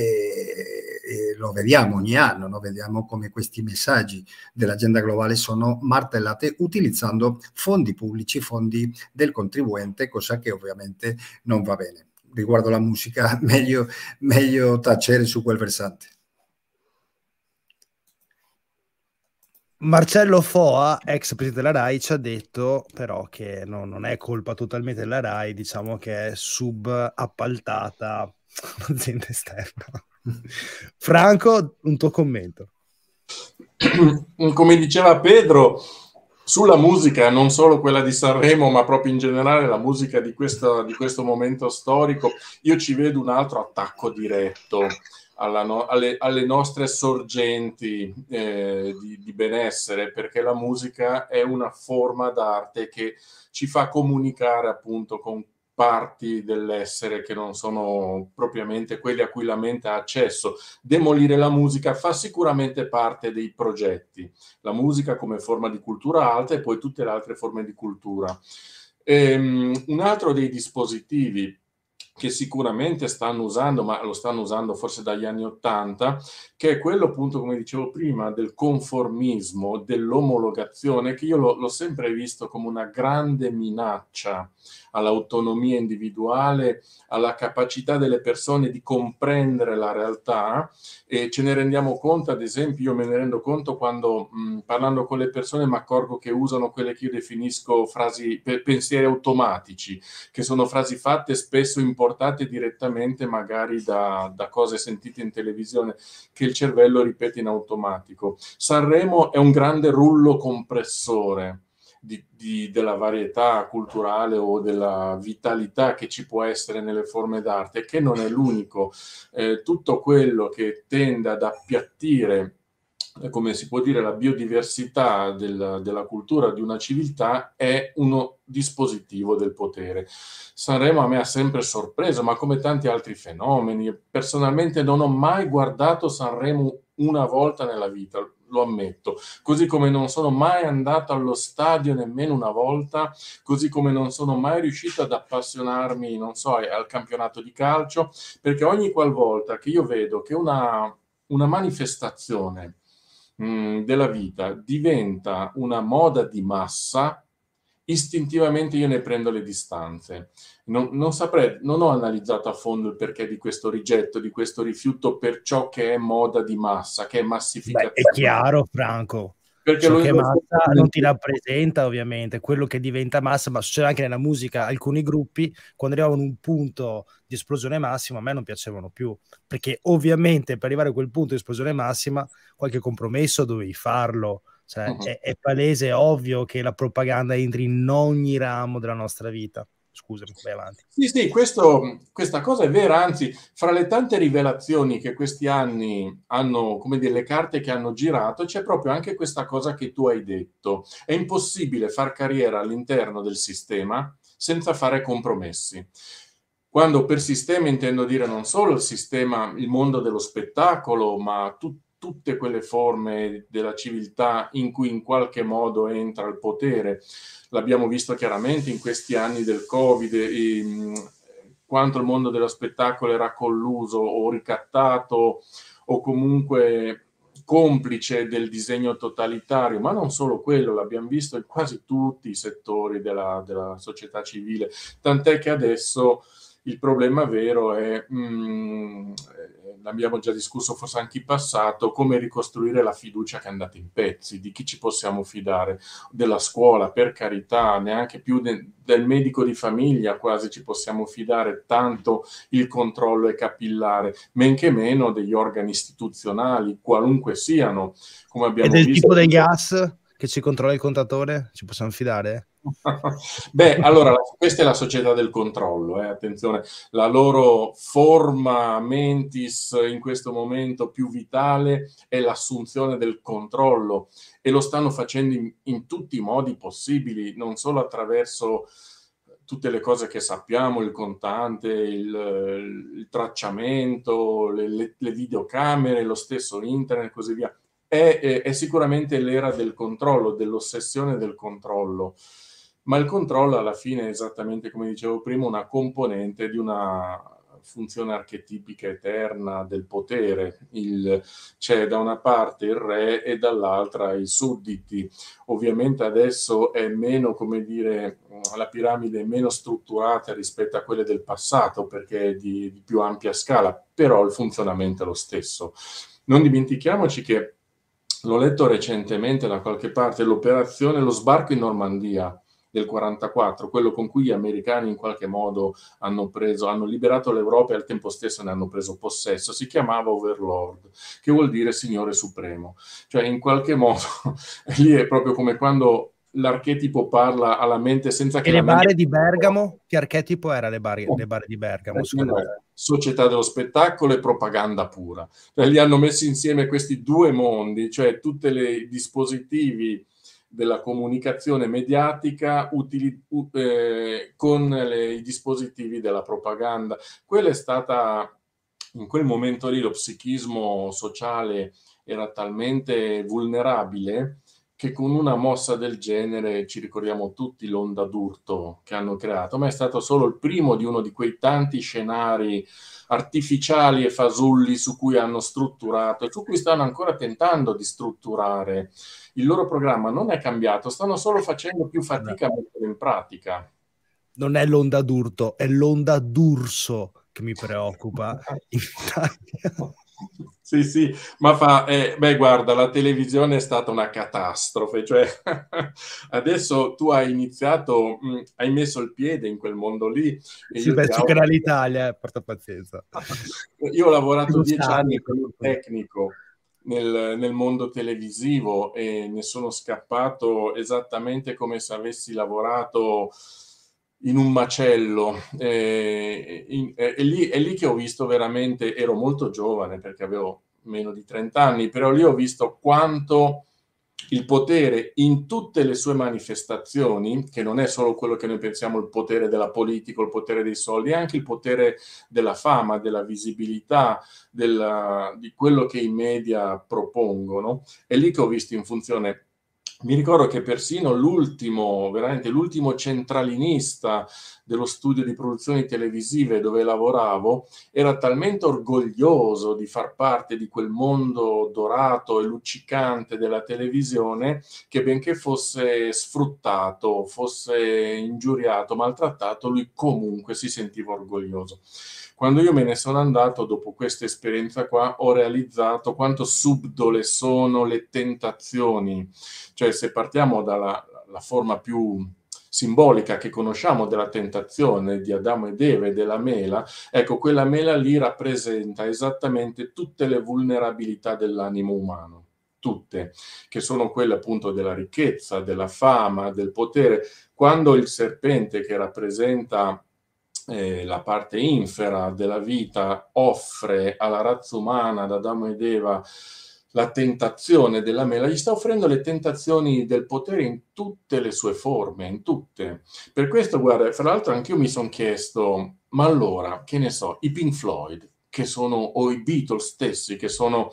[SPEAKER 4] e lo vediamo ogni anno, no? vediamo come questi messaggi dell'agenda globale sono martellati utilizzando fondi pubblici, fondi del contribuente, cosa che ovviamente non va bene. Riguardo la musica, meglio, meglio tacere su quel versante.
[SPEAKER 2] Marcello Foa, ex presidente della RAI, ci ha detto però che no, non è colpa totalmente della RAI, diciamo che è subappaltata un'azienda esterna. Franco, un tuo commento.
[SPEAKER 5] Come diceva Pedro, sulla musica, non solo quella di Sanremo, ma proprio in generale la musica di questo, di questo momento storico, io ci vedo un altro attacco diretto no, alle, alle, nostre sorgenti eh, di, di benessere, perché la musica è una forma d'arte che ci fa comunicare appunto con parti dell'essere che non sono propriamente quelle a cui la mente ha accesso. Demolire la musica fa sicuramente parte dei progetti, la musica come forma di cultura alta e poi tutte le altre forme di cultura. Ehm, un altro dei dispositivi che sicuramente stanno usando, ma lo stanno usando forse dagli anni Ottanta, che è quello appunto, come dicevo prima, del conformismo, dell'omologazione, che io l'ho sempre visto come una grande minaccia all'autonomia individuale, alla capacità delle persone di comprendere la realtà e ce ne rendiamo conto, ad esempio, io me ne rendo conto quando mh, mm, parlando con le persone mi accorgo che usano quelle che io definisco frasi, pensieri automatici, che sono frasi fatte spesso importate direttamente magari da, da cose sentite in televisione che il cervello ripete in automatico. Sanremo è un grande rullo compressore di, di, della varietà culturale o della vitalità che ci può essere nelle forme d'arte, che non è l'unico. Eh, tutto quello che tende ad appiattire eh, come si può dire, la biodiversità del, della cultura di una civiltà è uno dispositivo del potere. Sanremo a me ha sempre sorpreso, ma come tanti altri fenomeni. Personalmente non ho mai guardato Sanremo una volta nella vita, lo ammetto. Così come non sono mai andato allo stadio nemmeno una volta, così come non sono mai riuscito ad appassionarmi, non so, al campionato di calcio, perché ogni qualvolta che io vedo che una, una manifestazione mh, della vita diventa una moda di massa, istintivamente io ne prendo le distanze. Non, non, saprei, non ho analizzato a fondo il perché di questo rigetto, di questo rifiuto per ciò che è moda di massa, che è massificazione. Beh, è chiaro,
[SPEAKER 2] Franco. Perché ciò lo che massa non ti
[SPEAKER 5] rappresenta ovviamente quello che diventa
[SPEAKER 2] massa, ma succede anche nella musica. Alcuni gruppi, quando arrivavano a un punto di esplosione massima, a me non piacevano più, perché ovviamente per arrivare a quel punto di esplosione massima qualche compromesso dovevi farlo cioè, uh-huh. è, è, palese, è ovvio che la propaganda entri in ogni
[SPEAKER 5] ramo della nostra vita. Scusami, vai avanti. Sì, sì, questo, questa cosa è vera, anzi, fra le tante rivelazioni che questi anni hanno, come dire, le carte che hanno girato, c'è proprio anche questa cosa che tu hai detto. È impossibile far carriera all'interno del sistema senza fare compromessi quando per sistema intendo dire non solo il sistema, il mondo dello spettacolo, ma tutto tutte quelle forme della civiltà in cui in qualche modo entra il potere. L'abbiamo visto chiaramente in questi anni del Covid, e, quanto il mondo dello spettacolo era colluso o ricattato o comunque complice del disegno totalitario, ma non solo quello, l'abbiamo visto in quasi tutti i settori della, della società civile, tant'è che adesso il problema vero è, mm, l'abbiamo già discusso forse anche in passato, come ricostruire la fiducia che è andata in pezzi, di chi ci possiamo fidare, della scuola, per carità, neanche più de- del medico di famiglia quasi ci possiamo fidare, tanto il controllo è capillare, men che meno degli organi istituzionali, qualunque siano, come abbiamo visto. E del visto, tipo dei
[SPEAKER 2] gas? che ci controlla il contatore? Ci possiamo fidare?
[SPEAKER 5] Beh, allora, questa è la società del controllo, eh, attenzione, la loro forma mentis in questo momento più vitale è l'assunzione del controllo e lo stanno facendo in, in tutti i modi possibili, non solo attraverso tutte le cose che sappiamo, il contante, il, il tracciamento, le, le, le, videocamere, lo stesso internet e così via. È, è, è sicuramente l'era del controllo, dell'ossessione del controllo ma il controllo alla fine è esattamente come dicevo prima una componente di una funzione archetipica eterna del potere. Il, c'è da una parte il re e dall'altra i sudditi. Ovviamente adesso è meno, come dire, la piramide è meno strutturata rispetto a quelle del passato perché è di, di più ampia scala, però il funzionamento è lo stesso. Non dimentichiamoci che l'ho letto recentemente da qualche parte, l'operazione, lo sbarco in Normandia del 44, quello con cui gli americani in qualche modo hanno, preso, hanno liberato l'Europa e al tempo stesso ne hanno preso possesso, si chiamava Overlord, che vuol dire Signore Supremo. Cioè in qualche modo lì è proprio come quando l'archetipo parla alla mente senza che... E le bare mente...
[SPEAKER 2] di Bergamo? Che archetipo era le, bar... le bare di Bergamo? Eh, eh,
[SPEAKER 5] società dello spettacolo e propaganda pura. Cioè, li hanno messi insieme questi due mondi, cioè tutti i dispositivi della comunicazione mediatica utili, uh, con le, i dispositivi della propaganda. Quella è stata, in quel momento lì, lo psichismo sociale era talmente vulnerabile che con una mossa del genere ci ricordiamo tutti l'onda d'urto che hanno creato, ma è stato solo il primo di uno di quei tanti scenari artificiali e fasulli su cui hanno strutturato e su cui stanno ancora tentando di strutturare. Il loro programma non è cambiato, stanno solo facendo più fatica a metterlo in pratica.
[SPEAKER 2] Non è l'onda d'urto, è l'onda d'urso che mi preoccupa in Italia.
[SPEAKER 5] Sì, sì, ma fa, eh, beh guarda, la televisione è stata una catastrofe, cioè adesso tu hai iniziato, mh, mm, hai messo il piede in quel mondo lì. E sì, beh, ci auguro...
[SPEAKER 2] l'Italia, eh, porta pazienza.
[SPEAKER 5] Io ho lavorato dieci sani, anni come un tecnico nel, nel, mondo televisivo e ne sono scappato esattamente come se avessi lavorato in un macello e, eh, in, è, è, lì, è lì che ho visto veramente, ero molto giovane perché avevo meno di 30 anni, però lì ho visto quanto il potere in tutte le sue manifestazioni, che non è solo quello che noi pensiamo il potere della politica, il potere dei soldi, è anche il potere della fama, della visibilità, della, di quello che i media propongono. È lì che ho visto in funzione mi ricordo che persino l'ultimo, veramente l'ultimo centralinista dello studio di produzioni televisive dove lavoravo, era talmente orgoglioso di far parte di quel mondo dorato e luccicante della televisione che benché fosse sfruttato, fosse ingiuriato, maltrattato, lui comunque si sentiva orgoglioso. Quando io me ne sono andato dopo questa esperienza qua, ho realizzato quanto subdole sono le tentazioni. Cioè, se partiamo dalla forma più simbolica che conosciamo della tentazione di Adamo ed Eve e della mela, ecco, quella mela lì rappresenta esattamente tutte le vulnerabilità dell'animo umano tutte, che sono quelle appunto della ricchezza, della fama, del potere. Quando il serpente che rappresenta eh, la parte infera della vita offre alla razza umana, ad Adamo ed Eva, la tentazione della mela, gli sta offrendo le tentazioni del potere in tutte le sue forme, in tutte. Per questo, guarda, fra l'altro anch'io mi sono chiesto, ma allora, che ne so, i Pink Floyd, che sono, o i Beatles stessi, che sono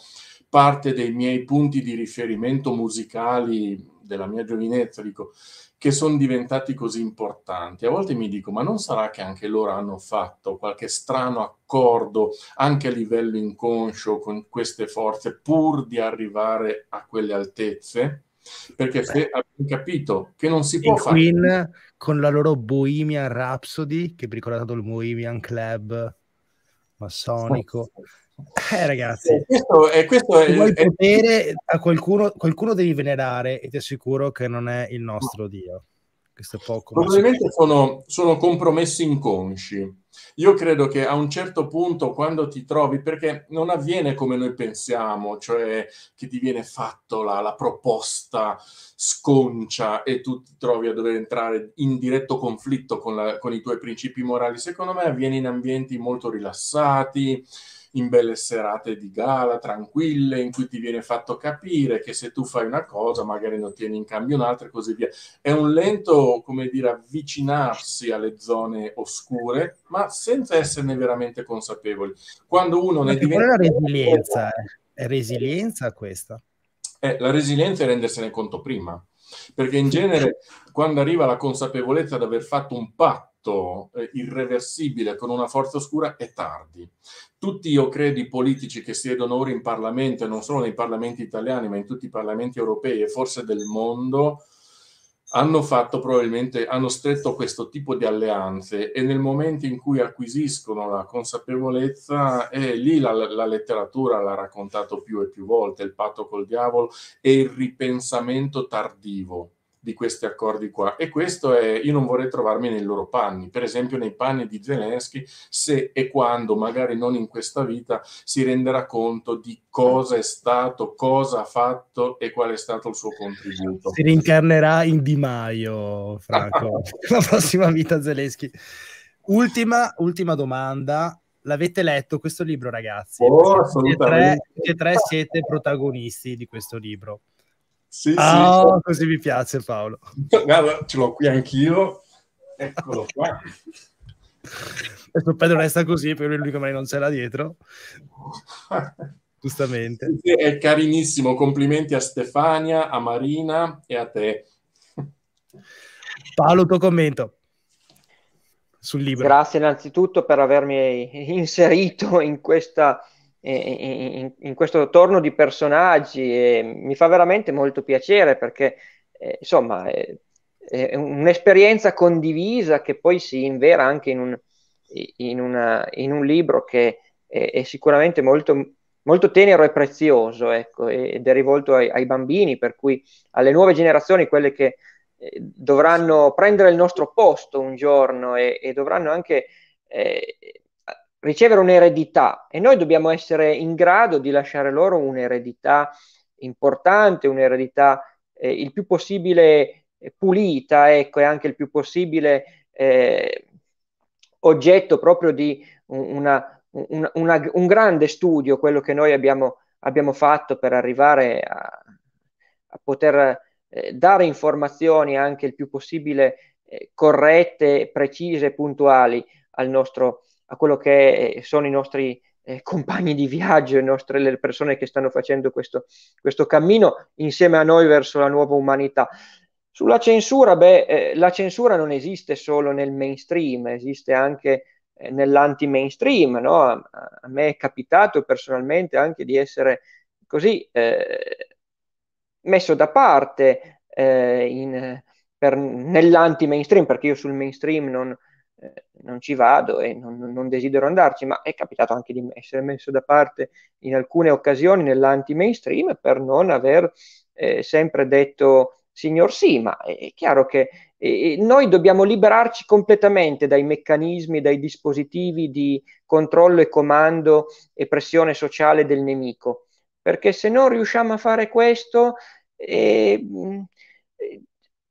[SPEAKER 5] parte dei miei punti di riferimento musicali della mia giovinezza, dico, che sono diventati così importanti. A volte mi dico, ma non sarà che anche loro hanno fatto qualche strano accordo anche a livello inconscio con queste forze pur di arrivare a quelle altezze? Perché Beh. se abbiamo capito che non si può In fare... Queen
[SPEAKER 2] con la loro Bohemian Rhapsody, che vi ricordate il Bohemian Club massonico... Sì eh, ragazzi,
[SPEAKER 5] e eh, questo, e questo è, il è... potere
[SPEAKER 2] a qualcuno, qualcuno devi venerare e ti assicuro che non è il nostro Dio. Questo è poco. Probabilmente
[SPEAKER 5] sono, sono compromessi inconsci. Io credo che a un certo punto, quando ti trovi, perché non avviene come noi pensiamo, cioè che ti viene fatta la, la proposta sconcia e tu ti trovi a dover entrare in diretto conflitto con, la, con i tuoi principi morali, secondo me avviene in ambienti molto rilassati, in belle serate di gala, tranquille, in cui ti viene fatto capire che se tu fai una cosa magari non tieni in cambio un'altra e così via. È un lento, come dire, avvicinarsi alle zone oscure, ma senza esserne veramente consapevoli. Quando uno ne diventa... Eh. è la Resilienza, è resilienza questa. Eh, la resilienza è rendersene conto prima, perché in genere quando arriva la consapevolezza di aver fatto un patto, patto eh, irreversibile con una forza oscura è tardi. Tutti, io credo, i politici che siedono ora in Parlamento, non solo nei Parlamenti italiani, ma in tutti i Parlamenti europei e forse del mondo, hanno fatto probabilmente, hanno stretto questo tipo di alleanze e nel momento in cui acquisiscono la consapevolezza, eh, lì la, la letteratura l'ha raccontato più e più volte, il patto col diavolo e il ripensamento tardivo di questi accordi qua. E questo è, io non vorrei trovarmi nei loro panni, per esempio nei panni di Zelensky, se e quando, magari non in questa vita, si renderà conto di cosa è stato, cosa ha fatto e qual è stato il suo contributo. Si
[SPEAKER 2] rincarnerà in Di Maio, Franco, la prossima vita Zelensky. Ultima, ultima domanda, l'avete letto questo libro, ragazzi? Oh, e tre, e tre siete protagonisti di questo libro.
[SPEAKER 5] Sì, oh,
[SPEAKER 2] così mi piace Paolo.
[SPEAKER 5] Guarda, ce l'ho qui anch'io. Eccolo qua. Adesso Pedro resta così, per lui come non c'era dietro. Giustamente. È carinissimo, complimenti a Stefania, a Marina e a te.
[SPEAKER 2] Paolo, tuo commento
[SPEAKER 3] sul libro. Grazie innanzitutto per avermi inserito in questa in, in, questo torno di personaggi e mi fa veramente molto piacere perché eh, insomma è, è, un'esperienza condivisa che poi si invera anche in un, in una, in un libro che è, è sicuramente molto, molto, tenero e prezioso ecco, ed è rivolto ai, ai bambini per cui alle nuove generazioni quelle che eh, dovranno prendere il nostro posto un giorno e, e dovranno anche eh, ricevere un'eredità e noi dobbiamo essere in grado di lasciare loro un'eredità importante, un'eredità eh, il più possibile eh, pulita, ecco, e anche il più possibile eh, oggetto proprio di una, una, una, un grande studio, quello che noi abbiamo, abbiamo fatto per arrivare a, a poter eh, dare informazioni anche il più possibile eh, corrette, precise, puntuali al nostro a quello che eh, sono i nostri eh, compagni di viaggio, le, nostre, le persone che stanno facendo questo, questo, cammino insieme a noi verso la nuova umanità. Sulla censura, beh, eh, la censura non esiste solo nel mainstream, esiste anche eh, nell'anti-mainstream. No? A, a, me è capitato personalmente anche di essere così eh, messo da parte eh, in, per, nell'anti-mainstream, perché io sul mainstream non, eh, non ci vado e non, non, desidero andarci, ma è capitato anche di essere messo da parte in alcune occasioni nell'anti-mainstream per non aver eh, sempre detto signor sì, ma è chiaro che eh, noi dobbiamo liberarci completamente dai meccanismi, dai dispositivi di controllo e comando e pressione sociale del nemico, perché se non riusciamo a fare questo... Eh, eh,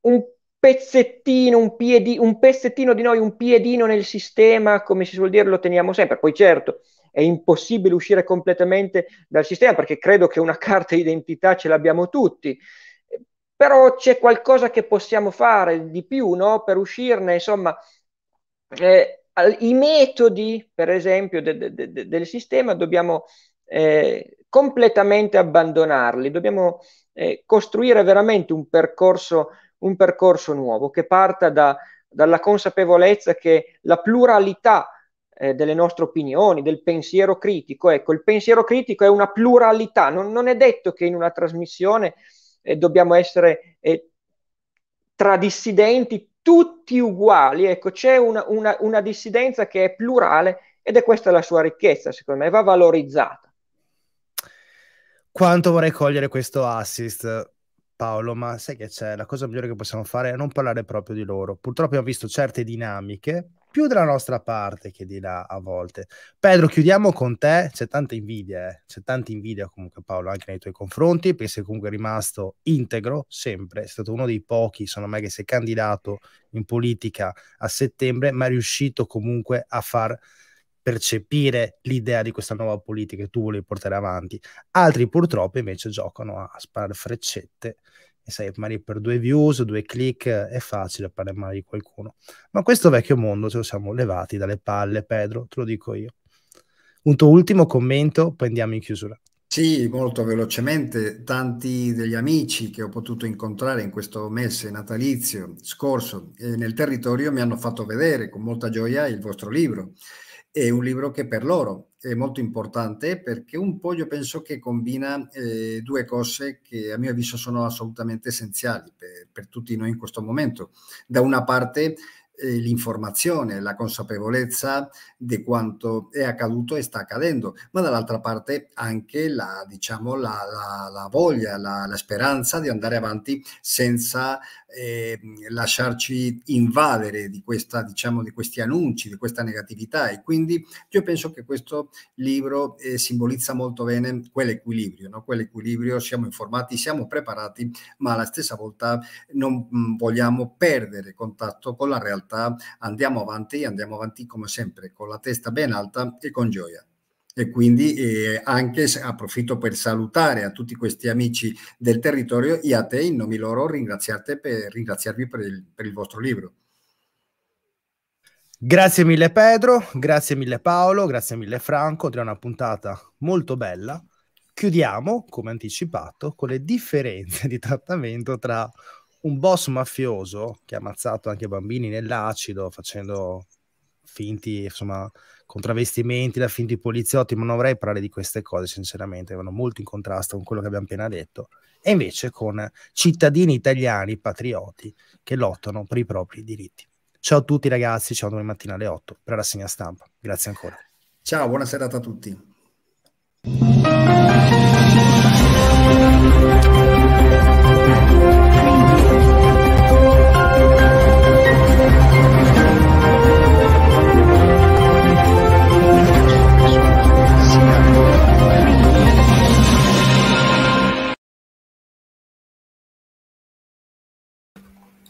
[SPEAKER 3] un pezzettino, un, piedi, un pezzettino di noi, un piedino nel sistema, come si suol dire, lo teniamo sempre. Poi certo, è impossibile uscire completamente dal sistema perché credo che una carta identità ce l'abbiamo tutti. Però c'è qualcosa che possiamo fare di più no? per uscirne, insomma, eh, i metodi, per esempio, de, de, de, del sistema dobbiamo eh, completamente abbandonarli, dobbiamo eh, costruire veramente un percorso un percorso nuovo che parta da, dalla consapevolezza che la pluralità eh, delle nostre opinioni, del pensiero critico, ecco, il pensiero critico è una pluralità, non, non è detto che in una trasmissione eh, dobbiamo essere eh, tra dissidenti tutti uguali, ecco, c'è una, una, una dissidenza che è plurale ed è questa la sua ricchezza, secondo me, va valorizzata
[SPEAKER 2] quanto vorrei cogliere questo assist. Paolo, ma sai che c'è? La cosa migliore che possiamo fare è non parlare proprio di loro. Purtroppo abbiamo visto certe dinamiche più della nostra parte che di là a volte. Pedro, chiudiamo con te. C'è tanta invidia, eh. c'è tanta invidia comunque Paolo anche nei tuoi confronti, perché sei comunque rimasto integro sempre, è stato uno dei pochi, secondo me, che si è candidato in politica a settembre, ma è riuscito comunque a far percepire l'idea di questa nuova politica che tu vuoi portare avanti. Altri purtroppo invece giocano a sparare freccette e sai, magari per due views, due click è facile parlare male di qualcuno. Ma questo vecchio mondo ce lo siamo levati dalle palle, Pedro, te lo dico io. Un tuo ultimo commento, poi andiamo in chiusura. Sì, molto velocemente, tanti degli
[SPEAKER 4] amici che ho potuto incontrare in questo mese natalizio scorso eh, nel territorio mi hanno fatto vedere con molta gioia il vostro libro è un libro che per loro è molto importante perché un po' io penso che combina eh, due cose che a mio avviso sono assolutamente essenziali per, per tutti noi in questo momento. Da una parte eh, l'informazione, la consapevolezza di quanto è accaduto e sta accadendo, ma dall'altra parte anche la, diciamo, la, la, la voglia, la, speranza di andare avanti senza eh, lasciarci invadere di, questa, diciamo, di questi annunci, di questa negatività e quindi io penso che questo libro eh, simbolizza molto bene quell'equilibrio, no? quell'equilibrio siamo informati, siamo preparati, ma alla stessa volta non mh, mm, vogliamo perdere contatto con la realtà, andiamo avanti, e andiamo avanti come sempre, con la testa ben alta e con gioia e quindi eh, anche approfitto per salutare a tutti questi amici del territorio e a te in nome loro per, ringraziarvi per il, per il vostro libro.
[SPEAKER 2] Grazie mille Pedro, grazie mille Paolo, grazie mille Franco, è una puntata molto bella. Chiudiamo, come anticipato, con le differenze di trattamento tra un boss mafioso che ha ammazzato anche bambini nell'acido facendo finti, insomma, con travestimenti da finti poliziotti, ma non vorrei parlare di queste cose sinceramente, vanno molto in contrasto con quello che abbiamo appena detto, e invece con cittadini italiani patrioti che lottano per i propri diritti. Ciao a tutti ragazzi, ciao domani mattina alle 8 per la rassegna stampa. Grazie ancora.
[SPEAKER 4] Ciao, buona serata a tutti.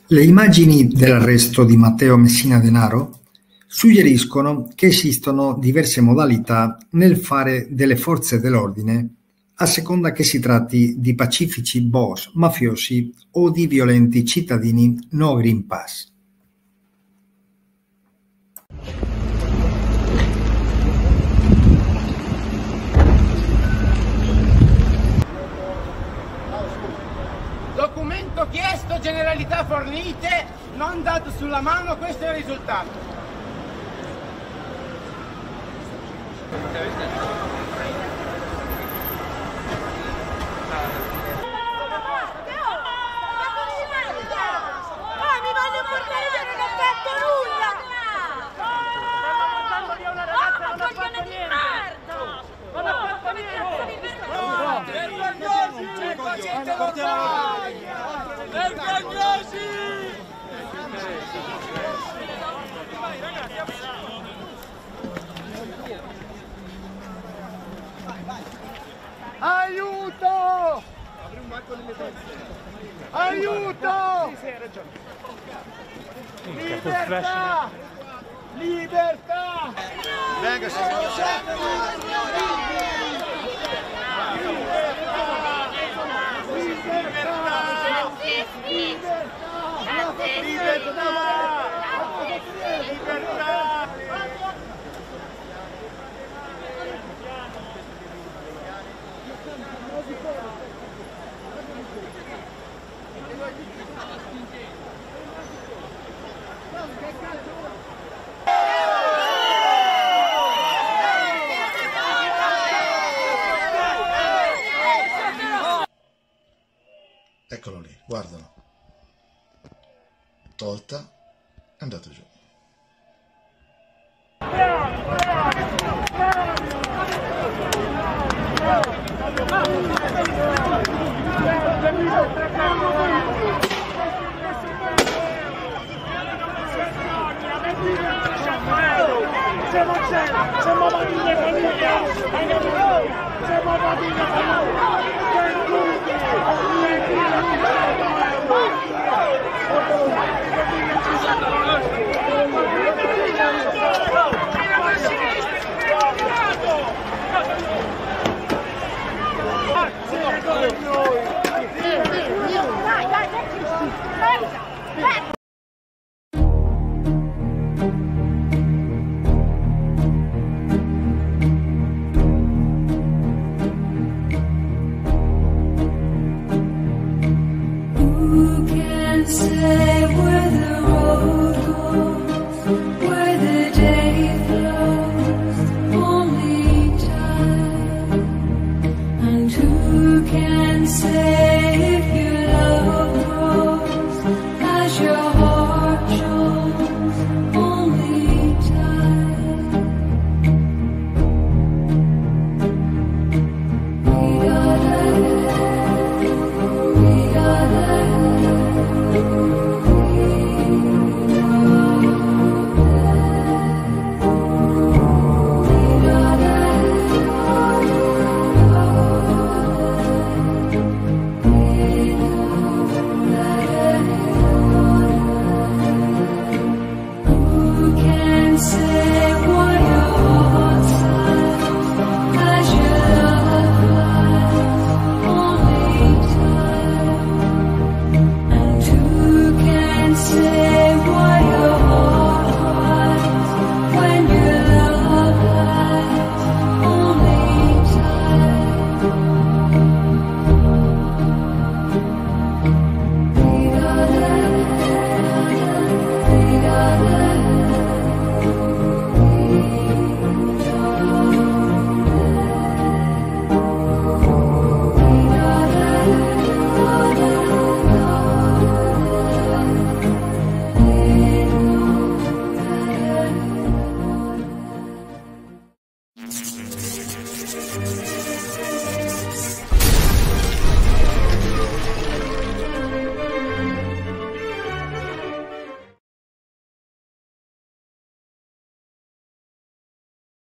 [SPEAKER 4] Le immagini dell'arresto di Matteo Messina Denaro suggeriscono che esistono diverse modalità nel fare delle forze dell'ordine a seconda che si tratti di pacifici boss mafiosi o di violenti cittadini no Green Pass.
[SPEAKER 3] generalità fornite, non dato sulla mano, questo è il
[SPEAKER 5] risultato.
[SPEAKER 2] Aiuto!
[SPEAKER 1] ragione.
[SPEAKER 2] Libertà!
[SPEAKER 1] Libertà! Venga Libertà! Libertà! Libertà! Libertà! say